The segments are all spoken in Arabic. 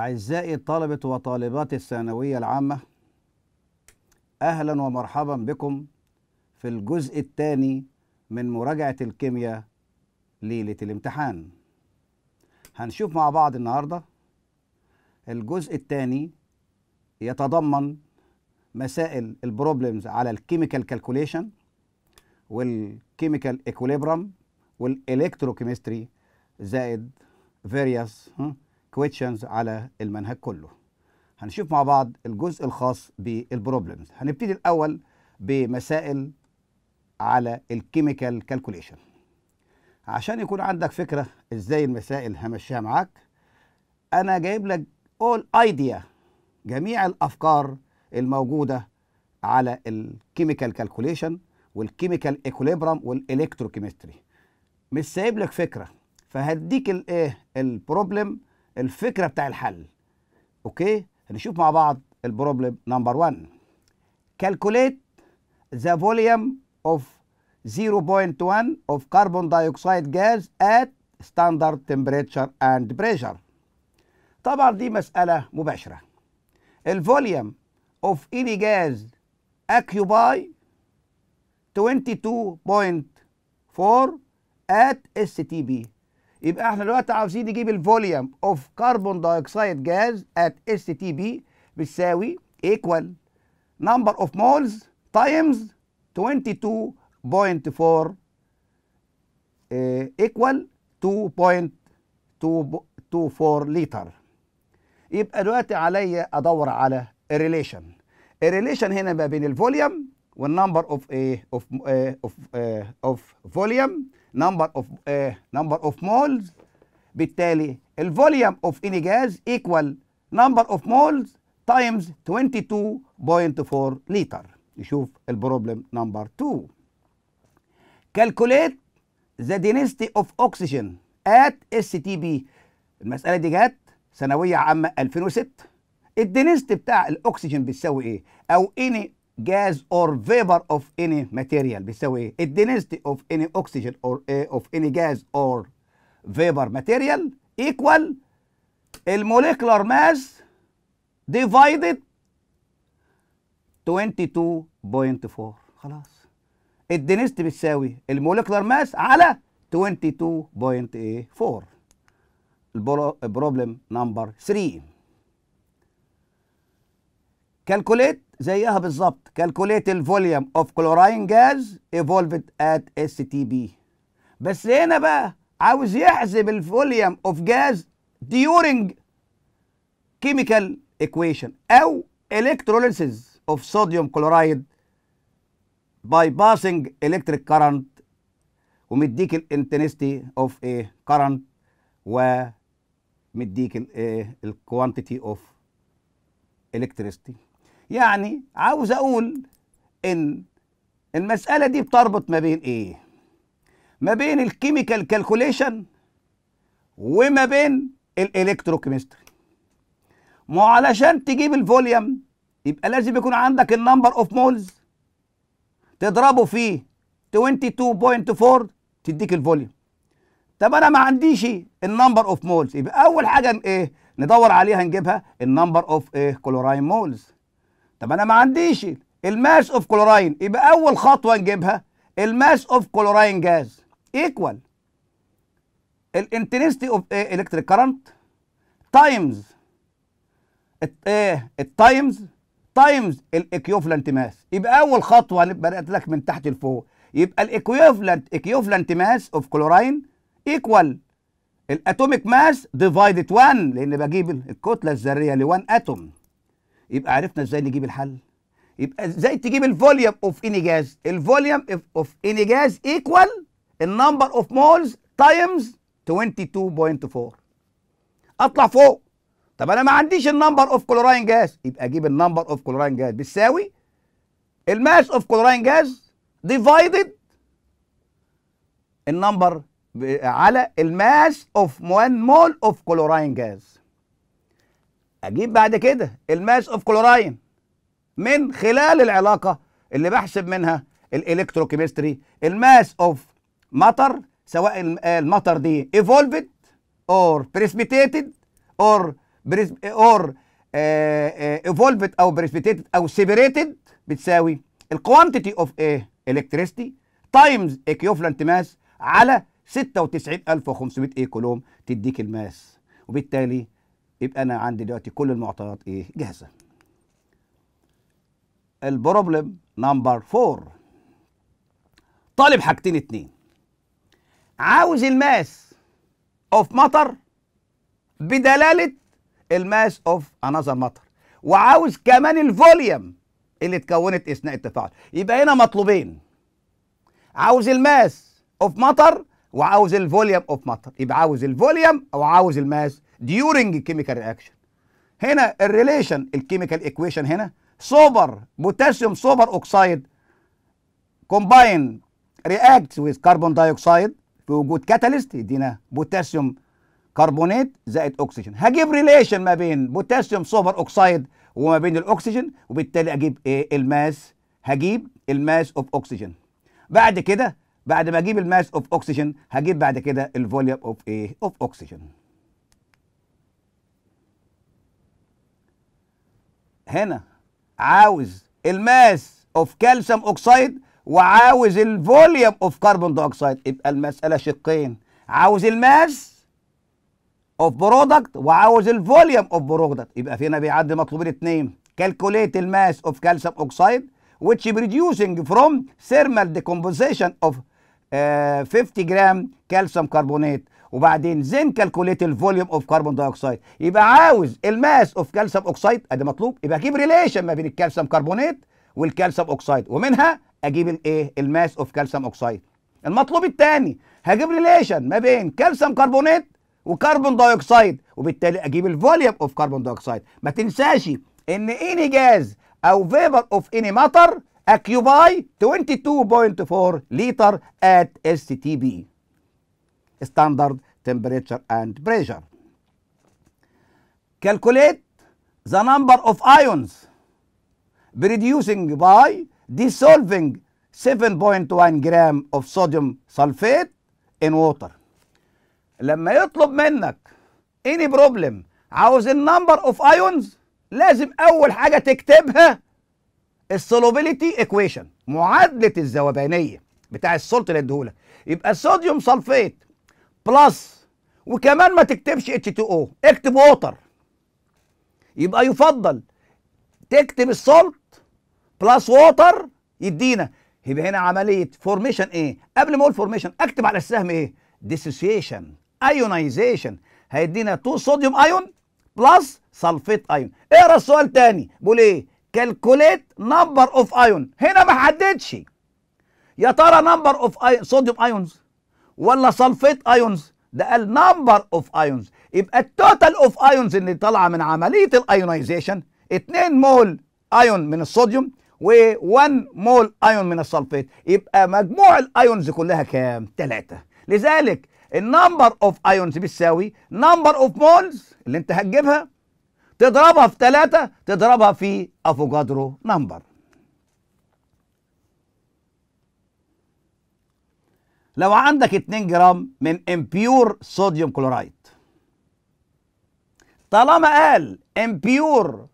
أعزائي طلبة وطالبات الثانوية العامة أهلا ومرحبا بكم في الجزء الثاني من مراجعة الكيمياء ليلة الامتحان هنشوف مع بعض النهاردة الجزء الثاني يتضمن مسائل البروبلمز على الكيميكال كالكوليشن والكيميكال اكوليبرم والالكتروكيمستري زائد فيرياس كويتشنز على المنهج كله هنشوف مع بعض الجزء الخاص بالبروبلمز هنبتدي الأول بمسائل على الكيميكال كالكوليشن عشان يكون عندك فكرة ازاي المسائل همشيها معاك أنا جايب لك اول ايديا جميع الأفكار الموجودة على الكيميكال كالكوليشن والكيميكال ايكوليبرم والالكتروكيمستري مش سايب لك فكره فهديك الايه البروبلم الفكره بتاع الحل اوكي هنشوف مع بعض البروبلم نمبر 1 كالكوليت ذا فوليوم اوف 0.1 of carbon dioxide gas at standard temperature and pressure. طبعا دي مسألة مباشرة. الفوليوم of any e gas occupy 22.4 at بي يبقى احنا دلوقتي عاوزين نجيب الفوليوم اوف كربون دايوكسيد جاز ات اس تي بي بتساوي ايكوال نمبر اوف مولز تايمز 22.4 ايكوال 2.24 لتر يبقى دلوقتي عليا ادور على الريليشن الريليشن هنا ما بين الفوليوم والنمبر اوف ايه اوف اوف اوف فوليوم number of uh, number of moles بالتالي الفوليوم اوف اني جاز ايكوال number of moles times 22.4 لتر نشوف البروبلم نمبر 2 calculate the density of oxygen at STP المسألة دي جت ثانوية عامة 2006 الدنسيتي بتاع الاكسجين بتساوي ايه او اني gas or vapor of any material بيساوي ايه؟ density of any oxygen or uh, of any gas or vapor material equal الموليكولار ماس divided 22.4 خلاص density بتساوي الموليكولار ماس على 22.4 البروبلم نمبر 3 calculate زيها بالظبط كالكوليت الفوليوم اوف كلوراين جاز ايفولفد ات اس تي بي بس هنا بقى عاوز يحسب الفوليوم اوف جاز ديورنج كيميكال ايكويشن او الكتروليسيز اوف صوديوم كلورايد باي باسنج الكتريك كارنت ومديك الانتنستي اوف ايه كارنت ومديك الايه الكوانتيتي اوف الكتريستي يعني عاوز اقول ان المساله دي بتربط ما بين ايه ما بين الكيميكال كالكوليشن وما بين الالكتروكيمستري ما علشان تجيب الفوليوم يبقى لازم يكون عندك النمبر اوف مولز تضربه في 22.4 تديك الفوليوم طب انا ما عنديش النمبر اوف مولز يبقى اول حاجه ايه ندور عليها نجيبها النمبر اوف ايه كلوراين مولز طب انا ما عنديش الماس اوف كلوراين يبقى اول خطوه نجيبها الماس اوف كلوراين جاز ايكوال الانتنسيتي اوف الكتريك كرنت تايمز التايمز تايمز الايكوفلنت ماس يبقى اول خطوه بدات لك من تحت لفوق يبقى الايكوفلنت ايكوفلنت ماس اوف كلوراين ايكوال الاتوميك ماس ديفايدد 1 لان بجيب الكتله الذريه ل 1 اتوم يبقى عرفنا ازاي نجيب الحل يبقى ازاي تجيب الفوليوم اوف اني جاز الفوليوم اوف اني جاز ايكوال النمبر اوف مولز تايمز 22.4 اطلع فوق طب انا ما عنديش النمبر اوف كلوراين جاز يبقى اجيب النمبر اوف كلوراين جاز بتساوي الماس اوف كلوراين جاز ديفايدد النمبر على الماس اوف 1 مول اوف كلوراين جاز اجيب بعد كده الماس اوف كلوراين من خلال العلاقه اللي بحسب منها الالكتروكيمستري الماس اوف مطر سواء المطر دي ايفولفد اور بريسبيتيتد اور اور ايفولفد او بريسبيتيتد او سيبريتد بتساوي الكوانتيتي اوف ايه الكتريستي تايمز ايكيوفلنت ماس على 96500 ايه كولوم تديك الماس وبالتالي يبقى انا عندي دلوقتي كل المعطيات ايه جاهزه البروبلم نمبر 4 طالب حاجتين اتنين عاوز الماس اوف مطر بدلاله الماس اوف انذر مطر وعاوز كمان الفوليوم اللي اتكونت اثناء التفاعل يبقى هنا مطلوبين عاوز الماس اوف مطر وعاوز الفوليوم اوف مطر يبقى عاوز الفوليوم او عاوز الماس during chemical reaction هنا الريليشن الكيميكال ايكويشن هنا سوبر بوتاسيوم سوبر اوكسايد كومباين رياكت ويز كربون دايوكسايد في وجود كاتاليست يدينا بوتاسيوم كربونات زائد اكسجين هجيب ريليشن ما بين بوتاسيوم سوبر اوكسايد وما بين الاكسجين وبالتالي اجيب ايه الماس هجيب الماس اوف اكسجين بعد كده بعد ما اجيب الماس اوف اكسجين هجيب بعد كده الفوليوم اوف ايه اوف اكسجين هنا عاوز الماس اوف كالسيوم اوكسايد وعاوز الفوليوم اوف كربون دايوكسيد يبقى المساله شقين عاوز الماس اوف برودكت وعاوز الفوليوم اوف برودكت يبقى فينا بيعدي مطلوبين اثنين كالكوليت الماس اوف كالسيوم اوكسايد which producing from thermal decomposition of uh, 50 جرام كالسيوم carbonate وبعدين زين كالكوليت الفوليوم اوف كربون دايوكسيد يبقى عاوز الماس اوف كالسيوم اوكسيد ادي مطلوب يبقى اجيب ريليشن ما بين الكالسيوم كربونات والكالسيوم اوكسيد ومنها اجيب الايه الماس اوف كالسيوم اوكسيد المطلوب الثاني هجيب ريليشن ما بين كالسيوم كربونات وكربون دايوكسيد وبالتالي اجيب الفوليوم اوف كربون دايوكسيد ما تنساش ان اني جاز او فيبر اوف اني ماتر occupy 22.4 لتر ات اس تي بي standard temperature and pressure. Calculate the number of ions reducing by dissolving 7.1 جرام of sodium sulfate in water. لما يطلب منك any problem عاوز ال number of ions لازم اول حاجه تكتبها السولوبيليتي ايكويشن معادله الذوبانيه بتاع السولت اللي اديهولك يبقى الصوديوم سلفيت بلس وكمان ما تكتبش اتش تو او اكتب ووتر يبقى يفضل تكتب السولت بلس ووتر يدينا يبقى هنا عمليه فورميشن ايه قبل ما اقول فورميشن اكتب على السهم ايه ديسوسيشن ايونايزيشن هيدينا تو صوديوم ايون بلس سلفيت ايون اقرا السؤال تاني بيقول ايه كالكوليت نمبر اوف ايون هنا ما حددش يا ترى نمبر اوف صوديوم ايونز ولا سلفيت ايونز ده النمبر اوف ايونز يبقى التوتال اوف ايونز اللي طالعه من عمليه الايونيزيشن 2 مول ايون من الصوديوم و1 مول ايون من السلفيت يبقى مجموع الايونز كلها كام 3 لذلك النمبر اوف ايونز بتساوي نمبر اوف مولز اللي انت هتجيبها تضربها في 3 تضربها في افوجادرو نمبر لو عندك 2 جرام من امبيور صوديوم كلورايد طالما قال امبيور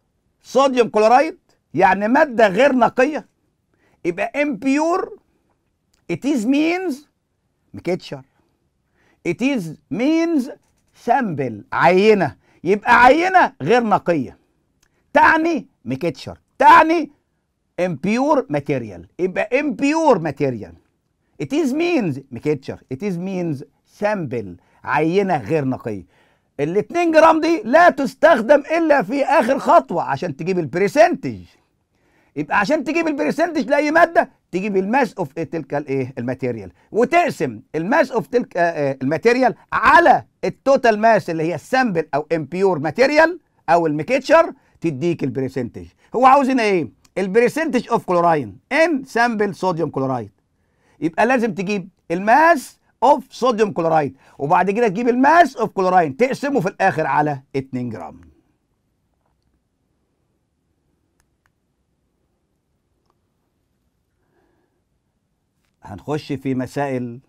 صوديوم كلورايد يعني ماده غير نقيه يبقى امبيور it is means مكتشر it is means سامبل عينه يبقى عينه غير نقيه تعني مكتشر تعني امبيور ماتيريال يبقى امبيور ماتيريال It is means مكتشر It is means سامبل عينة غير نقية ال 2 جرام دي لا تستخدم إلا في آخر خطوة عشان تجيب البريسنتج يبقى عشان تجيب البريسنتج لأي مادة تجيب الماس اوف تلك الايه الماتيريال وتقسم الماس اوف تلك آه، آه، الماتيريال على التوتال ماس اللي هي السامبل او امبيور ماتيريال او المكيتشر تديك البريسنتج هو عاوزنا ايه البريسنتج اوف كلوراين ان سامبل صوديوم كلورايد يبقى لازم تجيب الماس اوف صوديوم كلورايد وبعد كده تجيب الماس اوف كلورايد تقسمه في الاخر على 2 جرام هنخش في مسائل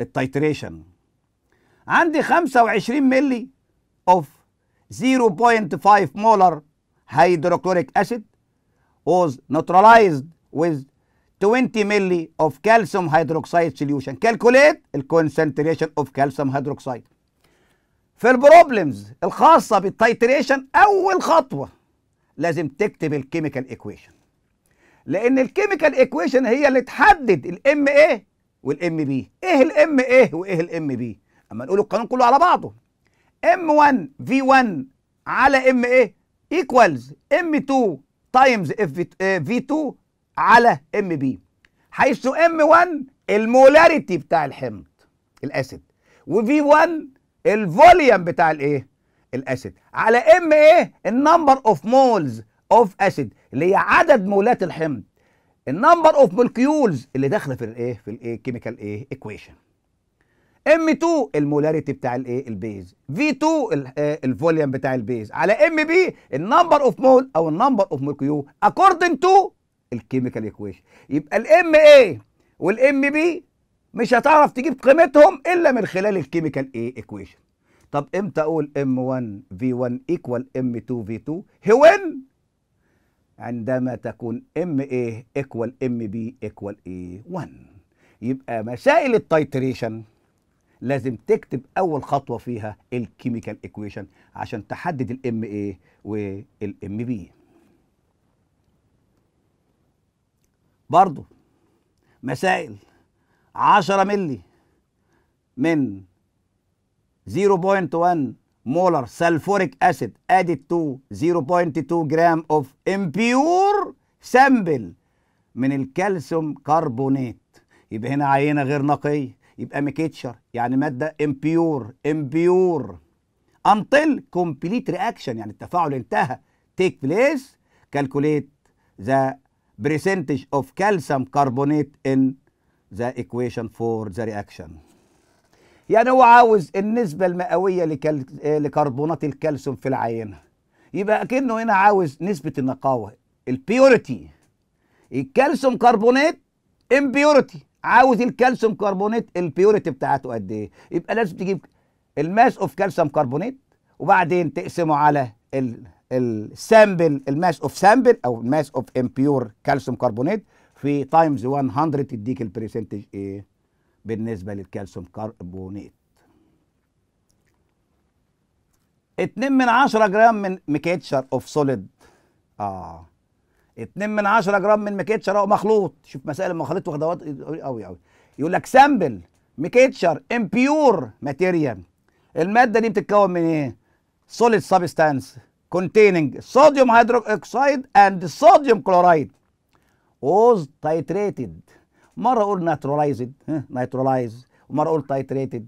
التيتريشن عندي 25 ملي اوف 0.5 مولر هيدروكلوريك اسيد was neutralized with 20 ملي اوف كالسيوم هيدروكسيد سوليوشن كالكوليت الكونسنتريشن اوف كالسيوم هيدروكسيد في البروبلمز الخاصة بالتيتريشن أول خطوة لازم تكتب الكيميكال ايكويشن لأن الكيميكال ايكويشن هي اللي تحدد الام اي والام بي ايه الام اي وايه الام بي اما نقول القانون كله على بعضه ام 1 في 1 على ام اي ايكوالز ام 2 تايمز اف في 2 على ام بي حيث ام 1 المولاريتي بتاع الحمض الاسيد وفي 1 الفوليوم بتاع الايه الاسيد على ام ايه النمبر اوف مولز اوف اسيد اللي هي عدد مولات الحمض النمبر اوف مولكيولز اللي داخله في الايه في الايه كيميكال ايه ايكويشن ام 2 المولاريتي بتاع الايه البيز في 2 آه، الفوليوم بتاع البيز على ام بي النمبر اوف مول او النمبر اوف مولكيول اكوردنج تو الكيميكال ايكويشن يبقى الام ايه والام بي مش هتعرف تجيب قيمتهم الا من خلال الكيميكال ايه ايكويشن طب امتى اقول m1 v1 ايكوال m2 v2 وين عندما تكون ma ايكوال بي ايكوال a1 يبقى مسائل التايتريشن لازم تكتب اول خطوه فيها الكيميكال ايكويشن عشان تحدد الام ايه والام بي برضو مسائل 10 ملي من 0.1 مولر سلفوريك اسيد ادد تو 0.2 جرام اوف امبيور سامبل من الكالسيوم كربونات يبقى هنا عينه غير نقيه يبقى ميكيتشر يعني ماده امبيور امبيور until complete reaction يعني التفاعل انتهى تيك بليس كالكوليت ذا percentage of calcium carbonate in the equation for the reaction يعني هو عاوز النسبة المئوية لكال... لكربونات الكالسيوم في العينة يبقى أكنه هنا عاوز نسبة النقاوة البيوريتي الكالسيوم كربونات امبيوريتي عاوز الكالسيوم كربونات البيوريتي بتاعته قد ايه يبقى لازم تجيب الماس اوف كالسيوم كربونات وبعدين تقسمه على ال السامبل الماس اوف سامبل او الماس اوف امبيور كالسيوم كربونات في تايمز 100 تديك البرسنتج ايه بالنسبه للكالسيوم كربونات 2 من 10 جرام من ميكاتشر اوف سوليد اه 2 من 10 جرام من ميكاتشر او مخلوط شوف مسائل المخاليط وخضوات قوي قوي يقول لك سامبل ميكاتشر امبيور ماتيريال الماده دي بتتكون من ايه سوليد سبستانس containing sodium hydroxide and sodium chloride was titrated مرة أقول naturalized naturalized ومرة أقول titrated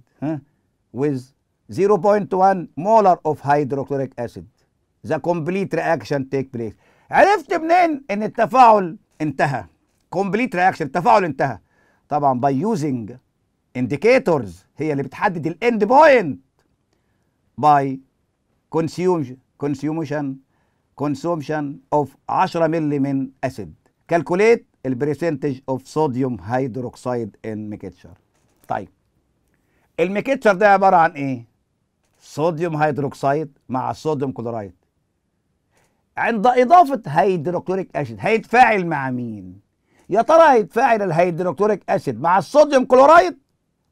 with 0.1 molar of hydrochloric acid the complete reaction take place عرفت منين ان التفاعل انتهى complete reaction التفاعل انتهى طبعا by using indicators هي اللي بتحدد الاند بوينت by consumption consumption consumption of 10 مللي من اسيد calculate البرسنتج اوف صوديوم هيدروكسيد ان ميكتشر طيب الميكتشر ده عباره عن ايه صوديوم هيدروكسيد مع صوديوم كلورايد عند اضافه هيدروكلوريك اسيد هيتفاعل مع مين يا ترى هيتفاعل الهيدروكلوريك اسيد مع الصوديوم كلورايد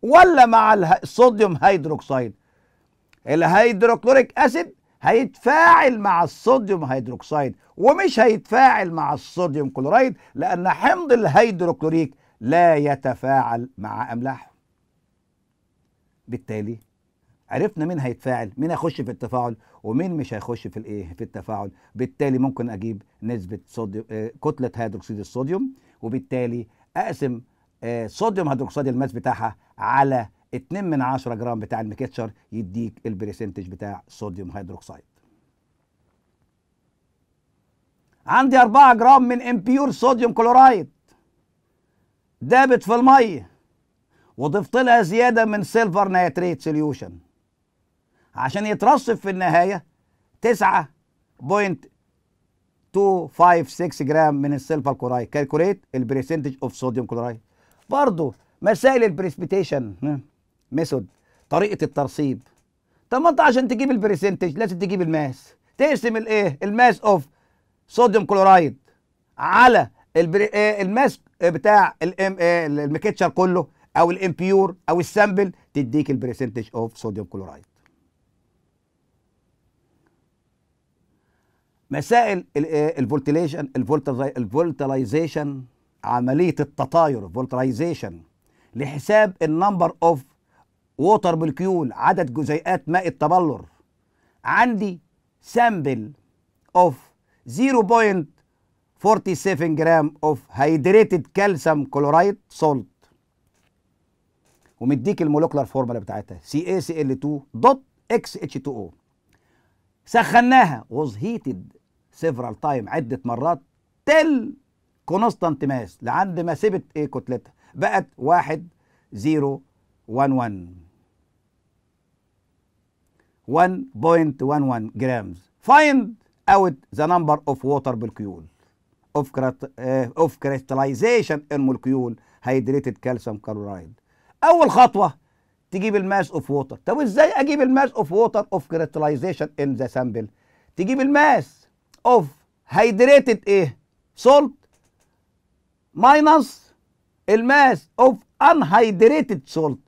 ولا مع الصوديوم هيدروكسيد الهيدروكلوريك اسيد هيتفاعل مع الصوديوم هيدروكسيد ومش هيتفاعل مع الصوديوم كلورايد لأن حمض الهيدروكلوريك لا يتفاعل مع أملاحه بالتالي عرفنا مين هيتفاعل مين هيخش في التفاعل ومين مش هيخش في الايه في التفاعل بالتالي ممكن اجيب نسبه صوديوم آه، كتله هيدروكسيد الصوديوم وبالتالي اقسم آه، صوديوم هيدروكسيد الماس بتاعها على 2 من 10 جرام بتاع الميكتشر يديك البريسنتج بتاع صوديوم هيدروكسيد عندي 4 جرام من امبيور صوديوم كلورايد دابت في الميه وضفت لها زياده من سيلفر نيتريت سوليوشن عشان يترصف في النهايه 9.256 جرام من السيلفر كلورايد كالكوليت البريسنتج اوف صوديوم كلورايد برضو مسائل البريسبيتيشن ميثود طريقه الترصيب طب ما انت عشان تجيب البرسنتج لازم تجيب الماس تقسم الايه الماس اوف صوديوم كلورايد على البر... إيه، الماس بتاع الام إيه، المكتشر كله او الامبيور او السامبل تديك البرسنتج اوف صوديوم كلورايد مسائل الفولتيليشن إيه؟ الفولتلايزيشن عمليه التطاير فولتلايزيشن لحساب النمبر اوف ووتر مولكيول عدد جزيئات ماء التبلر عندي سامبل اوف 0.47 جرام اوف هيدريتد كالسيوم كلورايد سولت ومديك المولوكلر فورمولا بتاعتها سي سي اي ال 2 دوت اكس اتش 2 او سخناها was هيتد سيفرال تايم عدة مرات تل كونستانت ماس لعند ما سبت ايه كتلتها بقت 1 0 1 1 1.11 grams. Find out the number of water molecule of, uh, of crystallization in molecule hydrated calcium chloride. أول خطوة تجيب الماس اوف ووتر، طب ازاي اجيب الماس اوف ووتر اوف كريستلايزيشن ان ذا سامبل؟ تجيب الماس اوف هيدريتد ايه؟ سولت ماينس الماس اوف انهيدريتد سولت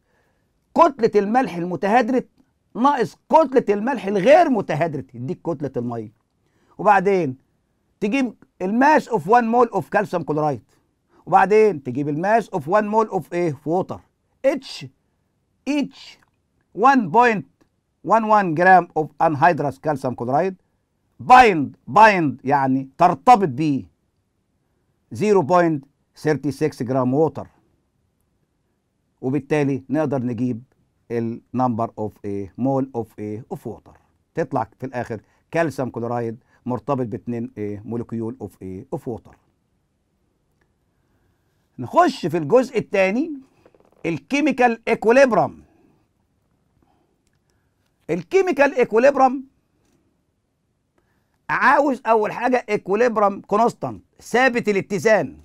كتلة الملح المتهدرت ناقص كتله الملح الغير متهدرة يديك كتله الميه وبعدين تجيب الماس اوف 1 مول اوف كالسيوم كلورايد وبعدين تجيب الماس اوف 1 مول اوف ايه في ووتر اتش اتش 1.11 جرام اوف انهيدرس كالسيوم كلورايد بايند بايند يعني ترتبط بيه 0.36 جرام ووتر وبالتالي نقدر نجيب النمبر اوف ايه مول اوف ايه اوف ووتر تطلع في الاخر كالسيوم كلورايد مرتبط باتنين ايه مولكيول اوف ايه اوف ووتر نخش في الجزء الثاني الكيميكال ايكوليبرام الكيميكال ايكوليبرام عاوز اول حاجه ايكوليبرام كونستانت ثابت الاتزان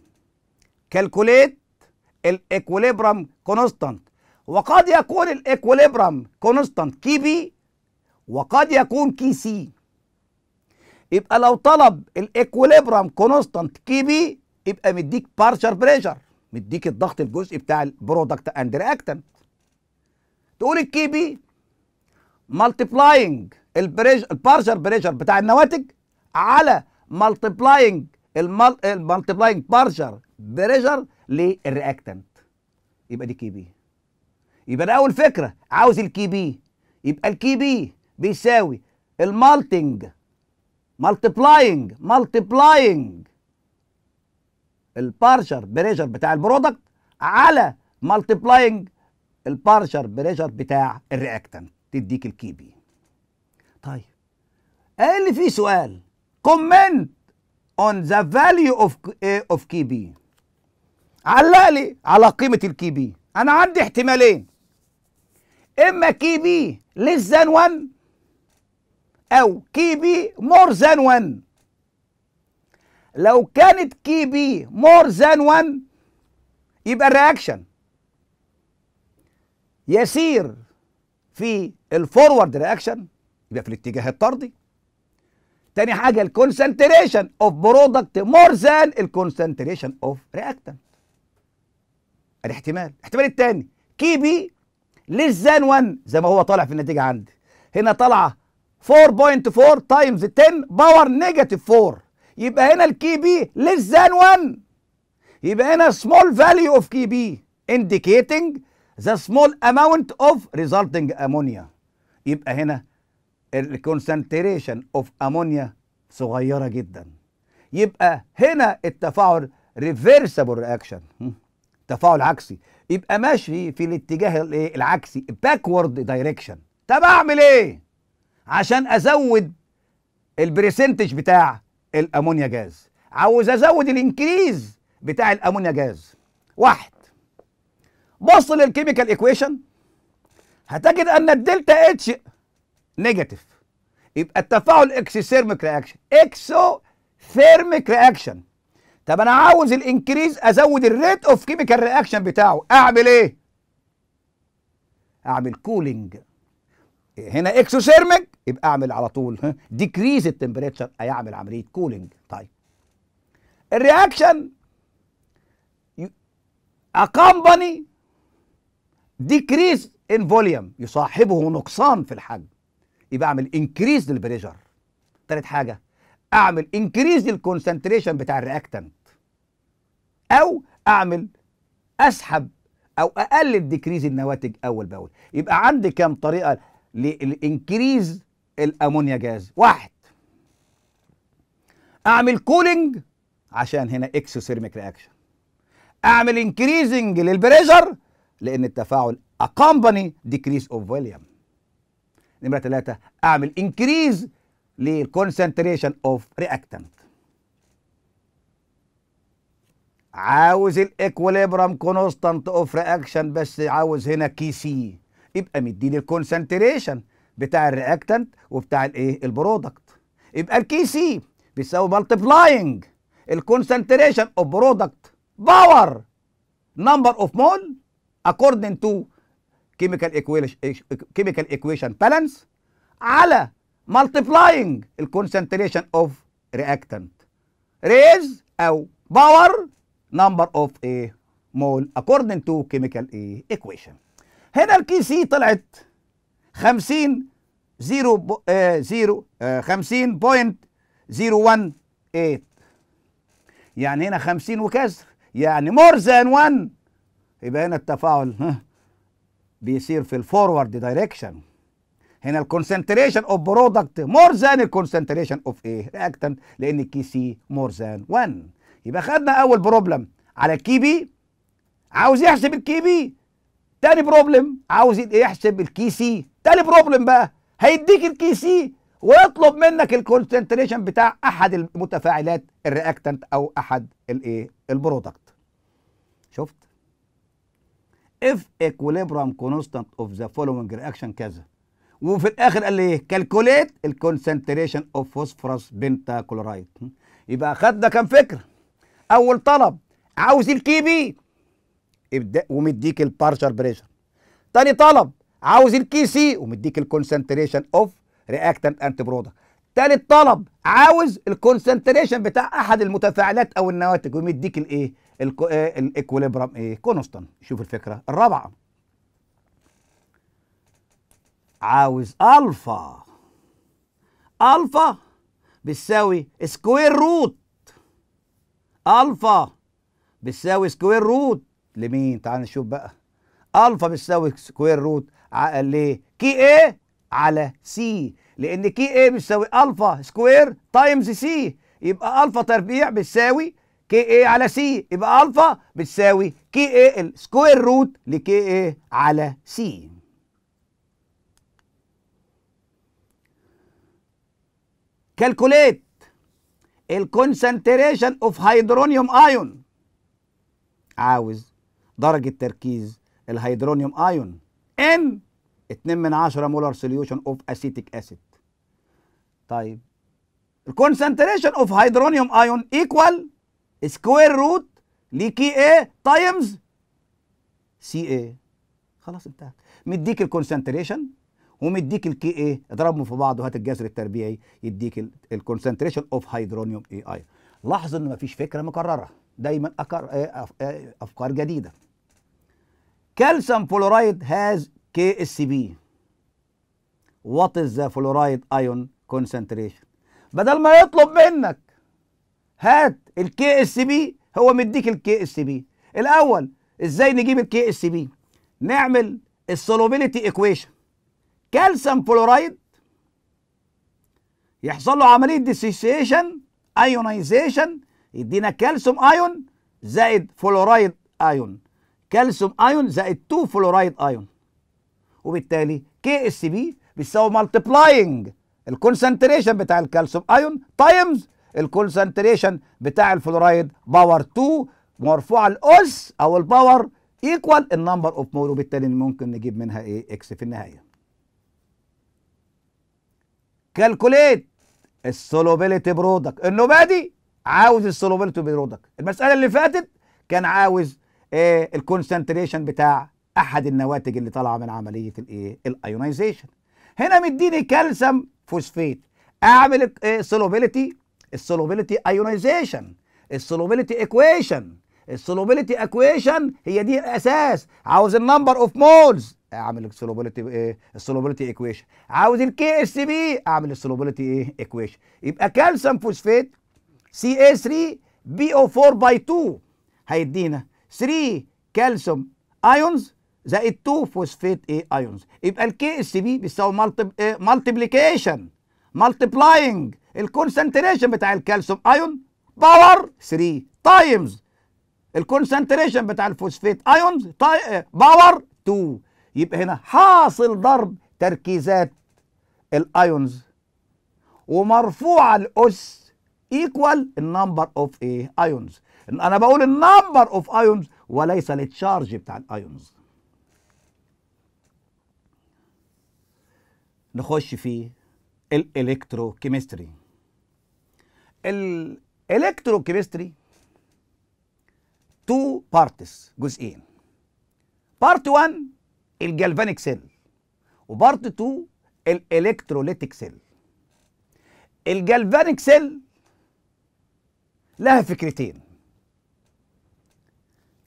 كالكوليت الايكوليبرام كونستانت وقد يكون الاكوليبرم كونستانت كي بي وقد يكون كي سي يبقى لو طلب الاكوليبرم كونستانت كي بي يبقى مديك بارشر بريشر مديك الضغط الجزئي بتاع البرودكت اند رياكتنت تقول الكي بي مالتيبلاينج البارشر بريشر بتاع النواتج على مالتيبلاينج المالتيبلاينج بارشر بريشر للرياكتنت يبقى دي كي بي يبقى اول فكره عاوز الكي بي يبقى الكي بي بيساوي المالتنج مالتبلاينج مالتبلاينج البارشر بريشر بتاع البرودكت على مالتبلاينج البارشر بريشر بتاع الرياكتنت تديك الكي بي طيب قال لي في سؤال كومنت اون ذا فاليو اوف اوف كي بي علق لي على قيمه الكي بي انا عندي احتمالين اما كي بي ليس ذان 1 او كي بي مور ذان 1 لو كانت كي بي مور ذان 1 يبقى الرياكشن يسير في الفورورد رياكشن يبقى في الاتجاه الطردي تاني حاجه الكونسنتريشن اوف برودكت مور ذان الكونسنتريشن اوف رياكتنت الاحتمال الاحتمال التاني كي بي ليش زان 1 زي ما هو طالع في النتيجه عندي هنا طالعه 4.4 تايمز 10 باور نيجاتيف 4 يبقى هنا الكي بي ليش ذان 1 يبقى هنا سمول فاليو اوف كي بي انديكيتنج ذا سمول اماونت اوف ريزالتنج امونيا يبقى هنا الكونسنتريشن اوف امونيا صغيره جدا يبقى هنا التفاعل ريفرسبل رياكشن تفاعل عكسي يبقى ماشي في الاتجاه إيه، العكسي باكورد دايركشن طب اعمل ايه عشان ازود البرسنتج بتاع الامونيا جاز عاوز ازود الانكريز بتاع الامونيا جاز واحد بص للكيميكال ايكويشن هتجد ان الدلتا اتش نيجاتيف يبقى التفاعل اكسوثيرميك ثيرميك رياكشن اكسو ثيرميك رياكشن طب انا عاوز الانكريز ازود الريت اوف كيميكال رياكشن بتاعه اعمل ايه اعمل كولينج هنا اكسوثيرميك يبقى اعمل على طول ديكريز التمبريتشر هيعمل عمليه كولينج طيب الرياكشن اكمباني ديكريز ان فوليوم يصاحبه نقصان في الحجم يبقى اعمل انكريز للبريجر تالت حاجه اعمل انكريز للكونسنتريشن بتاع الرياكتنت او اعمل اسحب او اقلل ديكريز النواتج اول باول يبقى عندي كام طريقه لانكريز الامونيا جاز واحد اعمل كولينج عشان هنا اكسوثيرميك رياكشن اعمل انكريزنج للبريزر لان التفاعل اكمباني ديكريز اوف فوليوم نمره ثلاثه اعمل انكريز للكونسنتريشن اوف رياكتنت عاوز الاكوليبرم كونستانت اوف رياكشن بس عاوز هنا كي سي يبقى مديني الكونسنتريشن بتاع الرياكتنت وبتاع الايه البرودكت يبقى الكي سي بيساوي مالتيبلاينج الكونسنتريشن اوف برودكت باور نمبر اوف مول اكوردنج تو كيميكال ايكويشن كيميكال ايكويشن بالانس على مالتيبلاينج الكونسنتريشن اوف رياكتنت ريز او باور number of a mole according to chemical a equation هنا الكي سي طلعت 50 0 0 50.018 يعني هنا 50 وكسر يعني مور ذان 1 يبقى هنا التفاعل بيصير في الفورورد دايركشن هنا الكونسنتريشن اوف برودكت مور ذان الكونسنتريشن اوف ايه رياكتنت لان الكي سي مور ذان 1 يبقى خدنا اول بروبلم على الكيبي عاوز يحسب الكيبي تاني بروبلم عاوز يحسب الكي سي تاني بروبلم بقى هيديك الكي سي ويطلب منك الكونسنتريشن بتاع احد المتفاعلات الرياكتنت او احد الايه البرودكت شفت اف ايكوليبرام كونستانت اوف ذا فولوينج رياكشن كذا وفي الاخر قال لي ايه كالكوليت الكونسنتريشن اوف فوسفورس بنتا كلورايد يبقى خدنا كام فكره اول طلب عاوز بي ابدا ومديك البارشر بريشر تاني طلب عاوز الكي سي ومديك الكونسنتريشن اوف رياكتنت انتي برودكت تالت طلب عاوز الكونسنتريشن بتاع احد المتفاعلات او النواتج ومديك الايه الايكوليبرام ايه كونستان آه، إيه؟ شوف الفكره الرابعه عاوز الفا الفا بتساوي سكوير روت الفا بتساوي سكوير روت لمين تعال نشوف بقى الفا بتساوي سكوير روت ليه كي ايه على سي لان كي ايه بتساوي الفا سكوير تايمز سي يبقى الفا تربيع بتساوي كي ايه على سي يبقى الفا بتساوي كي ايه السكوير روت لكي ايه على سي كالكوليت الكونسنتريشن اوف هيدرونيوم ايون عاوز درجة تركيز الهيدرونيوم ايون ان 2 من 10 مولر سوليوشن اوف اسيتيك اسيد طيب الكونسنتريشن اوف هيدرونيوم ايون ايكوال سكوير روت لكي اي تايمز سي اي خلاص انتهت مديك الكونسنتريشن ومديك الكي ايه اضربهم في بعض وهات الجذر التربيعي يديك الكونسنتريشن اوف هيدرونيوم اي اي لاحظ ان مفيش فكره مكرره دايما أكر آه، آه، افكار جديده كالسيوم فلورايد هاز كي اس بي وات از ذا فلورايد ايون كونسنتريشن بدل ما يطلب منك هات الكي اس بي هو مديك الكي اس بي الاول ازاي نجيب الكي اس بي نعمل السولوبيليتي ايكويشن كالسيوم فلورايد يحصل له عمليه ديسيشيشن ايونيزيشن يدينا كالسيوم ايون زائد فلورايد ايون كالسيوم ايون زائد 2 فلورايد ايون وبالتالي كي اس بي بيساوي مالتيبلاينج الكونسنتريشن بتاع الكالسيوم ايون تايمز الكونسنتريشن بتاع الفلورايد باور 2 مرفوعه الاس او الباور ايكوال النمبر اوف مول وبالتالي ممكن نجيب منها ايه اكس في النهايه كالكوليت السولوبيليتي برودكت النوبادي عاوز السولوبيليتي برودكت المساله اللي فاتت كان عاوز ايه الكونسنتريشن بتاع احد النواتج اللي طالعه من عمليه الايه الايونيزيشن هنا مديني كالسيوم فوسفيت اعمل آه، السولوبيليتي السولوبيليتي ايونيزيشن السولوبيليتي ايكويشن السولوبيليتي ايكويشن هي دي الاساس عاوز النمبر اوف مولز اعمل السولوبيليتي ايه السولوبيليتي ايكويشن عاوز الكي اس بي اعمل السولوبيليتي ايه ايكويشن يبقى كالسيوم فوسفات سي اي 3 بي او 4 باي 2 هيدينا 3 كالسيوم ايونز زائد 2 فوسفات ايه ايونز يبقى الكي اس بي بيساوي مالتيبليكيشن مالتيبلاينج الكونسنتريشن بتاع الكالسيوم ايون باور 3 تايمز الكونسنتريشن بتاع الفوسفات ايونز باور 2 يبقى هنا حاصل ضرب تركيزات الايونز ومرفوعه الاس ايكوال النمبر اوف ايه ايونز انا بقول النمبر اوف ايونز وليس التشارج بتاع الايونز نخش في الالكتروكيمستري الالكتروكيمستري تو بارتس جزئين بارت 1 الجلفانيك سيل وبارت 2 الالكتروليتيك سيل الجلفانيك سيل لها فكرتين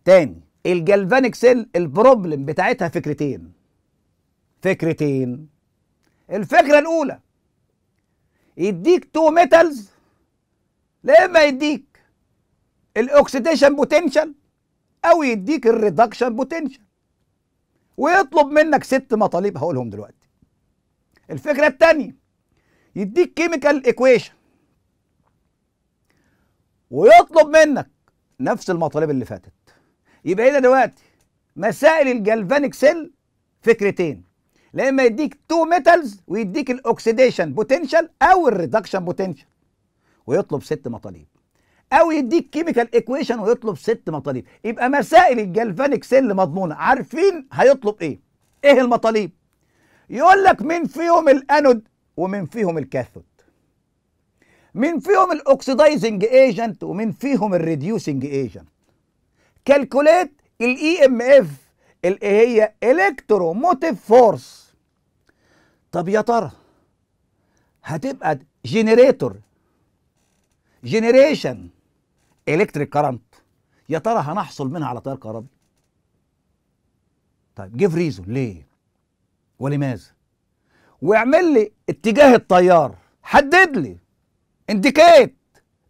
تاني الجلفانيك سيل البروبلم بتاعتها فكرتين فكرتين الفكرة الأولى يديك تو ميتالز اما يديك الأوكسيديشن بوتنشال او يديك الريدكشن بوتنشال ويطلب منك ست مطالب هقولهم دلوقتي الفكرة التانية يديك كيميكال ايكويشن ويطلب منك نفس المطالب اللي فاتت يبقى هنا دلوقتي مسائل الجلفانيك سيل فكرتين لا اما يديك تو ميتالز ويديك الاوكسيديشن بوتنشال او الريدكشن بوتنشال ويطلب ست مطالب او يديك كيميكال ايكويشن ويطلب ست مطالب يبقى مسائل الجلفانيك سيل مضمونه عارفين هيطلب ايه ايه المطالب يقول لك من فيهم الانود ومن فيهم الكاثود من فيهم الاوكسيدايزنج ايجنت ومن فيهم الريديوسنج ايجنت كالكوليت الاي ام e اف اللي هي الكتروموتيف فورس طب يا ترى هتبقى جنريتور جنريشن الكتريك كرنت يا ترى هنحصل منها على تيار كهربي طيب جيف ريزون ليه ولماذا واعمل لي اتجاه التيار حدد لي انديكيت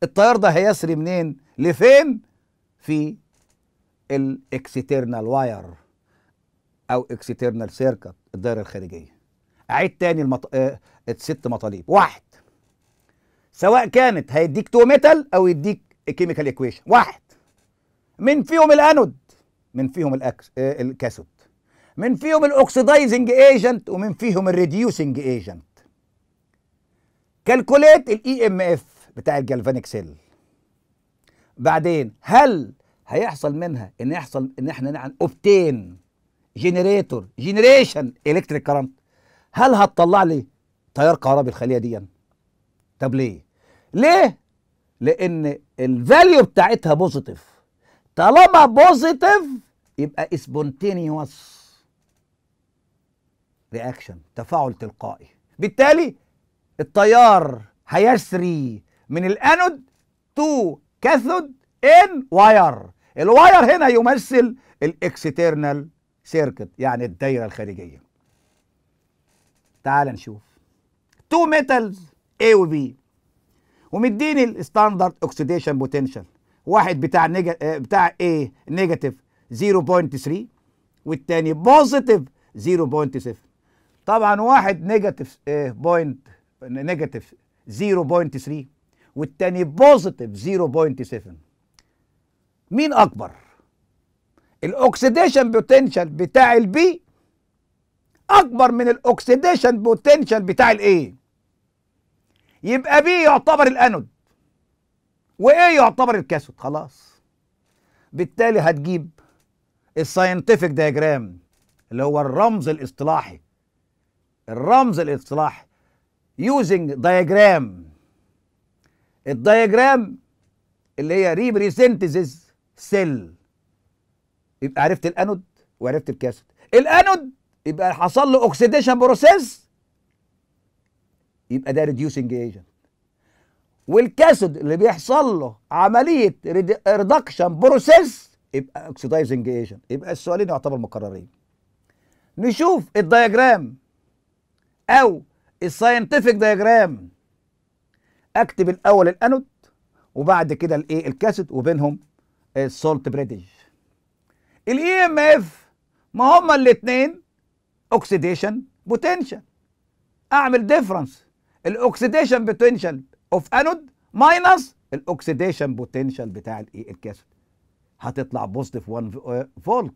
التيار ده هيسري منين لفين في الاكسترنال واير او اكسترنال سيركت الدايره الخارجيه اعيد تاني المط... آه الست مطاليب واحد سواء كانت هيديك تو ميتال او يديك الكيميكال ايكويشن واحد من فيهم الانود من فيهم الأكس... آه، الكاثود من فيهم الاوكسيدايزنج ايجنت ومن فيهم الريديوسنج ايجنت كالكوليت الاي ام اف بتاع الجلفانيك سيل بعدين هل هيحصل منها ان يحصل ان احنا نعمل اوبتين جنريتور جنريشن الكتريك كرنت هل هتطلع لي تيار كهربي الخليه دي طب ليه ليه لان الفاليو بتاعتها بوزيتيف طالما بوزيتيف يبقى اسبونتينيوس رياكشن تفاعل تلقائي بالتالي التيار هيسري من الانود تو كاثود ان واير الواير هنا يمثل الاكسترنال سيركت يعني الدايره الخارجيه تعال نشوف تو ميتالز A و B ومديني الستاندرد اوكسيديشن بوتنشال واحد بتاع نيجا آه، بتاع ايه نيجاتيف 0.3 والتاني بوزيتيف 0.7 طبعا واحد نيجاتيف إيه بوينت نيجاتيف 0.3 والتاني بوزيتيف 0.7 مين اكبر الاوكسيديشن بوتنشال بتاع البي اكبر من الاوكسيديشن بوتنشال بتاع الايه يبقى بي يعتبر الانود وايه يعتبر الكاثود خلاص بالتالي هتجيب الساينتفك دياجرام اللي هو الرمز الاصطلاحي الرمز الاصطلاحي يوزنج دياجرام الدياجرام اللي هي represents سيل يبقى عرفت الانود وعرفت الكاثود الانود يبقى حصل له اوكسيديشن بروسيس يبقى ده ريديوسنج ايجنت والكاسود اللي بيحصل له عمليه ريدكشن بروسيس يبقى اوكسيدايزنج ايجنت يبقى السؤالين يعتبر مكررين نشوف الدياجرام او الساينتفك دياجرام اكتب الاول الانود وبعد كده الايه الكاسد وبينهم السولت بريدج الاي ام اف ما هما الاثنين اوكسيديشن بوتنشال اعمل ديفرنس الاكسيديشن بوتنشال اوف انود ماينس الاكسيديشن بوتنشال بتاع الايه الكاثود هتطلع بوزيتيف 1 فولت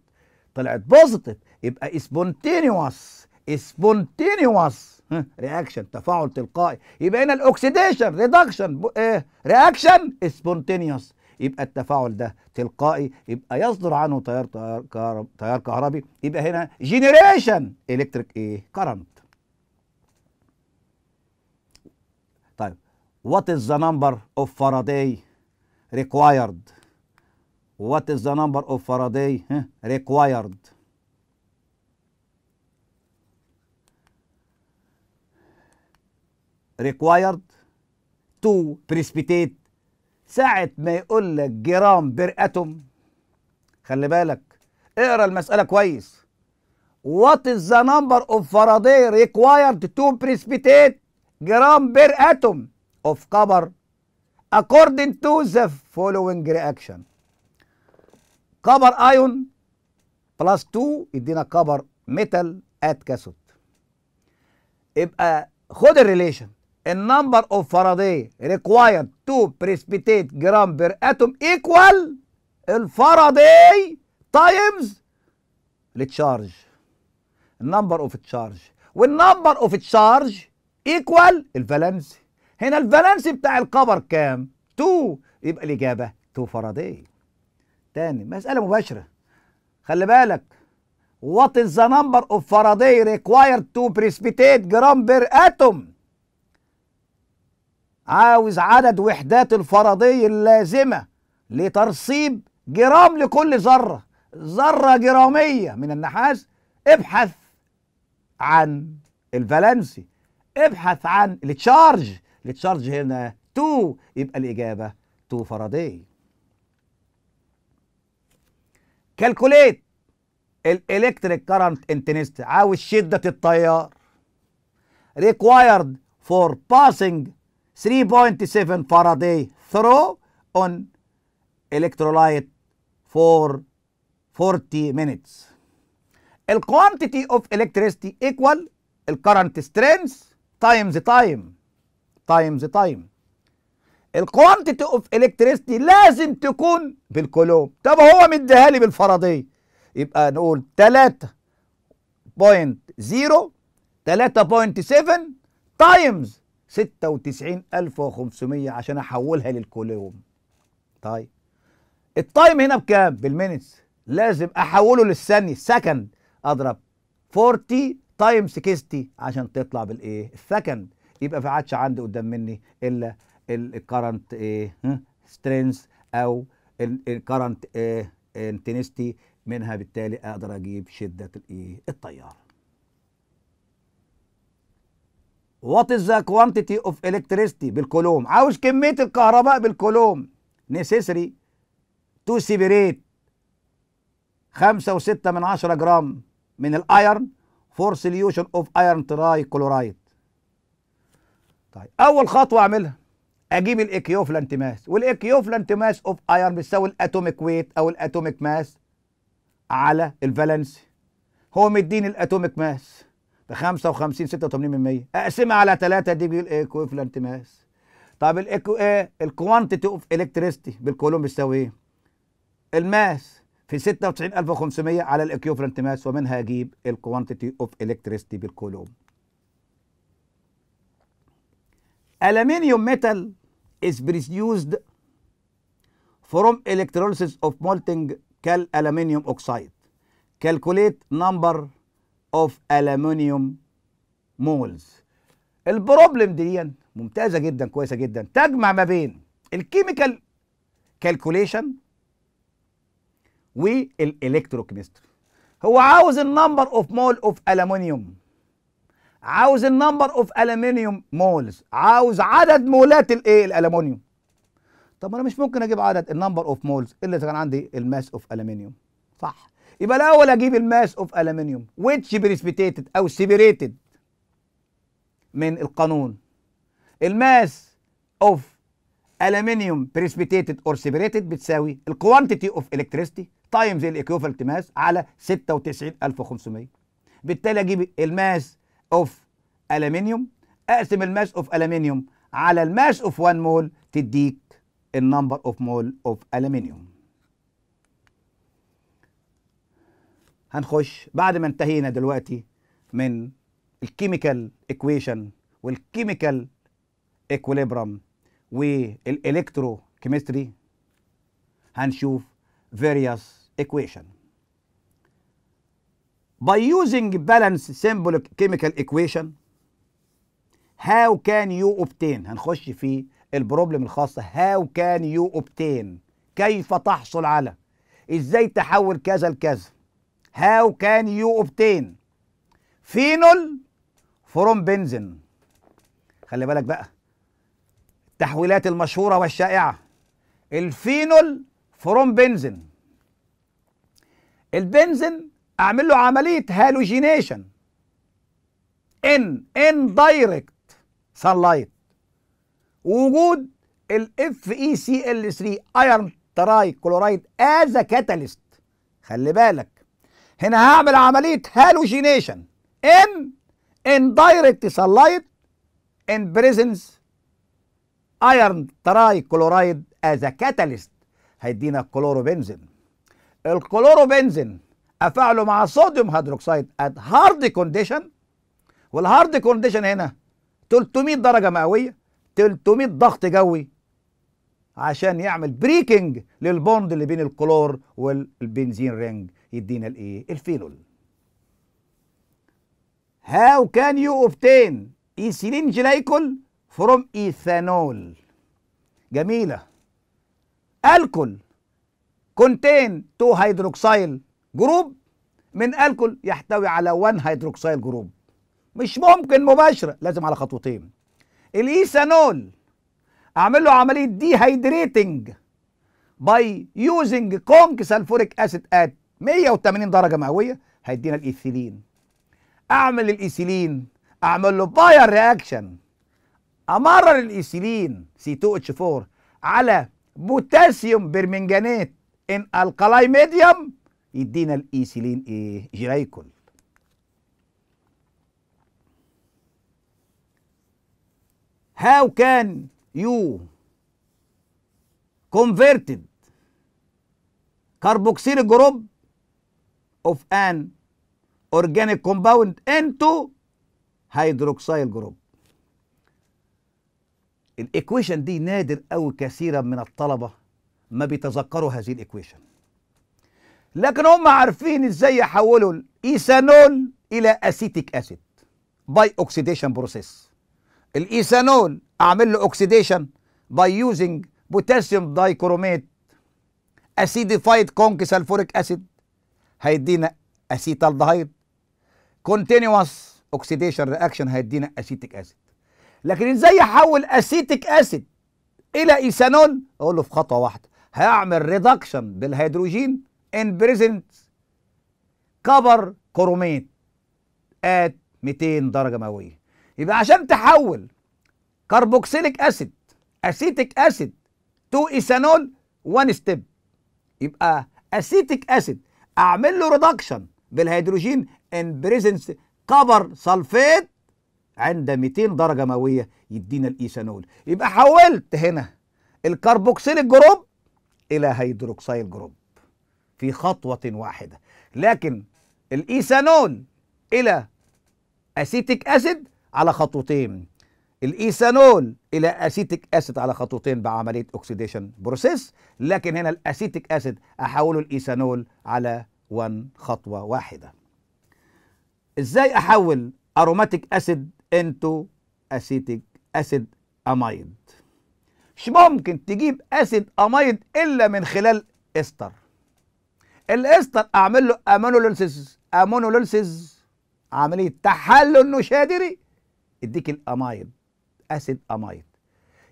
طلعت بوزيتيف يبقى سبونتينيوس سبونتينيوس رياكشن تفاعل تلقائي يبقى هنا الاكسيديشن ريدكشن ايه رياكشن سبونتينيوس يبقى التفاعل ده تلقائي يبقى يصدر عنه تيار تيار كهربي يبقى هنا جينيريشن الكتريك ايه كرنت what is the number of Faraday required what is the number of Faraday required required to precipitate ساعة ما يقول لك جرام بير اتوم خلي بالك اقرا المسألة كويس What is the number of Faraday required to precipitate جرام بير اتوم of copper according to the following reaction copper ion plus 2 يدينا copper metal at cathode يبقى خد الريليشن النمبر اوف فاراداي ريكوايرد تو بريسبيتيت جرام بير اتوم ايكوال الفاراداي تايمز التشارج النمبر اوف تشارج والنمبر اوف تشارج ايكوال الفالنسي هنا الفالنس بتاع القبر كام 2 يبقى الاجابه 2 فرادي. تاني مساله مباشره خلي بالك what is the number of Faraday required to precipitate جرام بير اتوم عاوز عدد وحدات الفرادي اللازمة لترصيب جرام لكل ذرة ذرة جرامية من النحاس ابحث عن الفالنسي ابحث عن التشارج التشارج هنا 2 يبقى الإجابة 2 فاراداي كالكوليت الالكتريك كارنت انتنست عاوز شدة التيار required for passing 3.7 فاراداي through on electrolyte for 40 minutes الكوانتيتي اوف electricity equal current strength times time تايمز تايم الكوانتيتي اوف الكتريستي لازم تكون بالكولوم طب هو مديها لي بالفرضيه يبقى نقول 3.0 3.7 تايمز 96500 عشان احولها للكولوم طيب التايم هنا بكام بالمينتس لازم احوله للثانيه سكند اضرب 40 تايم 60 عشان تطلع بالايه السكند يبقى ما عادش عندي قدام مني الا الكرنت ايه سترينث او الكرنت ايه انتنستي منها بالتالي اقدر اجيب شده الايه e، التيار وات از ذا كوانتيتي اوف الكتريستي بالكولوم عاوز كميه الكهرباء بالكولوم نيسيسري تو سيبريت 5.6 من جرام من الايرن فور سليوشن اوف ايرن تراي كلورايد طيب اول خطوه اعملها اجيب الاكيوفلانت ماس والاكيوفلانت ماس اوف ايرن بتساوي الاتوميك ويت او الاتوميك ماس على الفالنسي هو مديني الاتوميك ماس ب 55 86% اقسمها على 3 دي بيقول الاكويفلنت ماس طب الاكو ايه الكوانتيتي اوف الكتريستي بالكولوم بتساوي ايه الماس في 96500 على الاكيوفلنت ماس ومنها اجيب الكوانتيتي اوف الكتريستي بالكولوم Aluminium metal is produced from electrolysis of molten cal aluminium oxide. Calculate number of aluminium moles. البروبلم دي ممتازه جدا كويسه جدا تجمع ما بين الكيميكال كالكوليشن والالكتروكيمستري هو عاوز النمبر اوف مول اوف الومنيوم عاوز النمبر اوف الومنيوم مولز عاوز عدد مولات الايه الالومنيوم طب انا مش ممكن اجيب عدد النمبر اوف مولز الا اذا كان عندي الماس اوف الومنيوم صح يبقى الاول اجيب الماس اوف الومنيوم ويتش بريسبيتيتد او سيبريتد من القانون الماس اوف الومنيوم بريسبيتيتد اور سيبريتد بتساوي الكوانتيتي اوف الكتريستي تايمز الايكوفالت ماس على 96500 بالتالي اجيب الماس اوف الومنيوم اقسم الماس اوف الومنيوم على الماس اوف 1 مول تديك النمبر اوف مول اوف الومنيوم هنخش بعد ما انتهينا دلوقتي من الكيميكال ايكويشن والكيميكال ايكوليبرم والالكترو كيمستري هنشوف various ايكويشن By using balanced simple chemical equation how can you obtain هنخش في البروبلم الخاصة how can you obtain كيف تحصل على ازاي تحول كذا لكذا how can you obtain فينول فروم بنزين خلي بالك بقى التحويلات المشهورة والشائعة الفينول فروم بنزين البنزين اعمل له عمليه هالوجينيشن ان ان دايركت سان لايت وجود الاف اي سي ال 3 ايرن تراي كلورايد از كاتاليست خلي بالك هنا هعمل عمليه هالوجينيشن ان ان دايركت سان لايت ان بريزنس ايرن تراي كلورايد از كاتاليست هيدينا كلوروبنزين الكلوروبنزين افعله مع صوديوم هيدروكسيد ات هارد كونديشن والهارد كونديشن هنا 300 درجه مئويه 300 ضغط جوي عشان يعمل بريكنج للبوند اللي بين الكلور والبنزين رينج يدينا الايه الفينول هاو كان يو اوبتين ايثيلين جلايكول فروم ايثانول جميله الكول كونتين تو هيدروكسيل جروب من الكل يحتوي على 1 هيدروكسيل جروب مش ممكن مباشره لازم على خطوتين الايثانول اعمل له عمليه دي هيدريتنج باي يوزنج كونك سلفوريك اسيد ات 180 درجه مئويه هيدينا الايثيلين اعمل الايثيلين اعمل له باير رياكشن امرر الايثيلين سي 2 اتش 4 على بوتاسيوم برمنجانات ان الكالاي ميديوم يدينا الايسيلين ايه جلايكول هاو كان يو كونفرتد كاربوكسيل جروب اوف ان اورجانيك كومباوند انتو هيدروكسيل جروب الايكويشن دي نادر او كثيرا من الطلبه ما بيتذكروا هذه الايكويشن لكن هم عارفين ازاي يحولوا الايثانول الى اسيتيك اسيد باي اوكسيديشن بروسيس الايثانول اعمل له اوكسيديشن باي يوزنج بوتاسيوم دايكروميت اسيديفايد كونك سلفوريك اسيد هيدينا اسيتالدهايد كونتينوس اوكسيديشن رياكشن هيدينا اسيتيك اسيد لكن ازاي احول اسيتيك اسيد الى ايثانول اقول له في خطوه واحده هيعمل ريدكشن بالهيدروجين in present كبر كروميت at 200 درجة مئوية يبقى عشان تحول كربوكسيليك أسيد أسيتيك أسيد تو إيثانول 1 ستيب يبقى أسيتيك أسيد أعمل له ريدكشن بالهيدروجين ان بريزنس كبر سلفيت عند 200 درجة مئوية يدينا الإيثانول يبقى حولت هنا الكربوكسيليك جروب إلى هيدروكسيل جروب في خطوة واحدة لكن الإيثانول إلى أسيتيك أسيد على خطوتين الإيثانول إلى أسيتيك أسيد على خطوتين بعملية أكسيديشن بروسيس لكن هنا الأسيتيك أسيد أحوله الإيثانول على وان خطوة واحدة إزاي أحول أروماتيك أسيد انتو أسيتيك أسيد أمايد مش ممكن تجيب أسيد أمايد إلا من خلال إستر الاستر اعمل له امونولوسيس امونوليسيس عمليه تحلل نشادري اديك الامايد اسيد امايد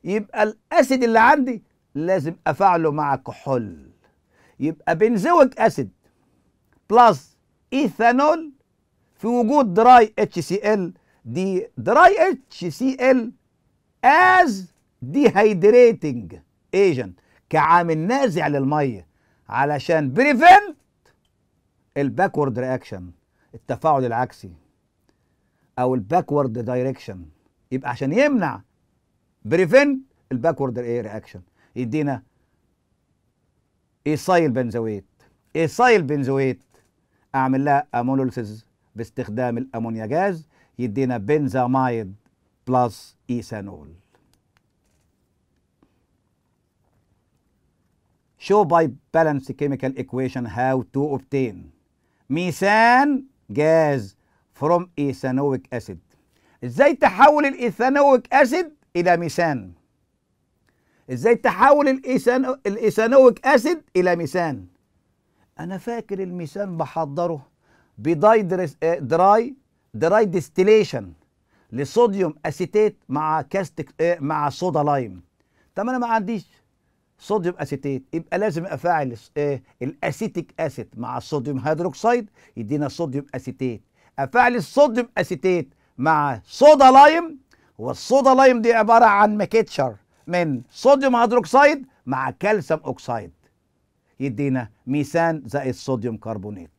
يبقى الاسيد اللي عندي لازم افعله مع كحول يبقى بنزويك اسيد بلس ايثانول في وجود دراي اتش سي ال دي دراي اتش سي ال از ديهايدريتنج ايجنت كعامل نازع للميه علشان بريفنت الباكورد رياكشن التفاعل العكسي او الباكورد دايركشن يبقى عشان يمنع بريفنت الباكورد رياكشن يدينا ايسايل بنزويت ايسايل بنزويت اعمل لها امونوليسيز باستخدام الامونيا جاز يدينا بنزامايد بلس ايثانول show by balance chemical equation how to obtain ميثان gas from ethanoic acid ازاي تحول الايثانويك اسيد الى ميثان ازاي تحول الايثانو الايثانويك اسيد الى ميثان انا فاكر الميثان بحضره بداي آه، دراي دراي ديستيليشن لصوديوم اسيتيت مع كاستك آه، مع صودا لايم طب انا ما عنديش صوديوم اسيتيت يبقى لازم افاعل الاسيتيك اسيد مع الصوديوم هيدروكسيد يدينا صوديوم اسيتيت افاعل الصوديوم اسيتيت مع صودا لايم والصودا لايم دي عباره عن ميكتشر من صوديوم هيدروكسيد مع كالسيوم اوكسيد يدينا ميثان زائد صوديوم كربونات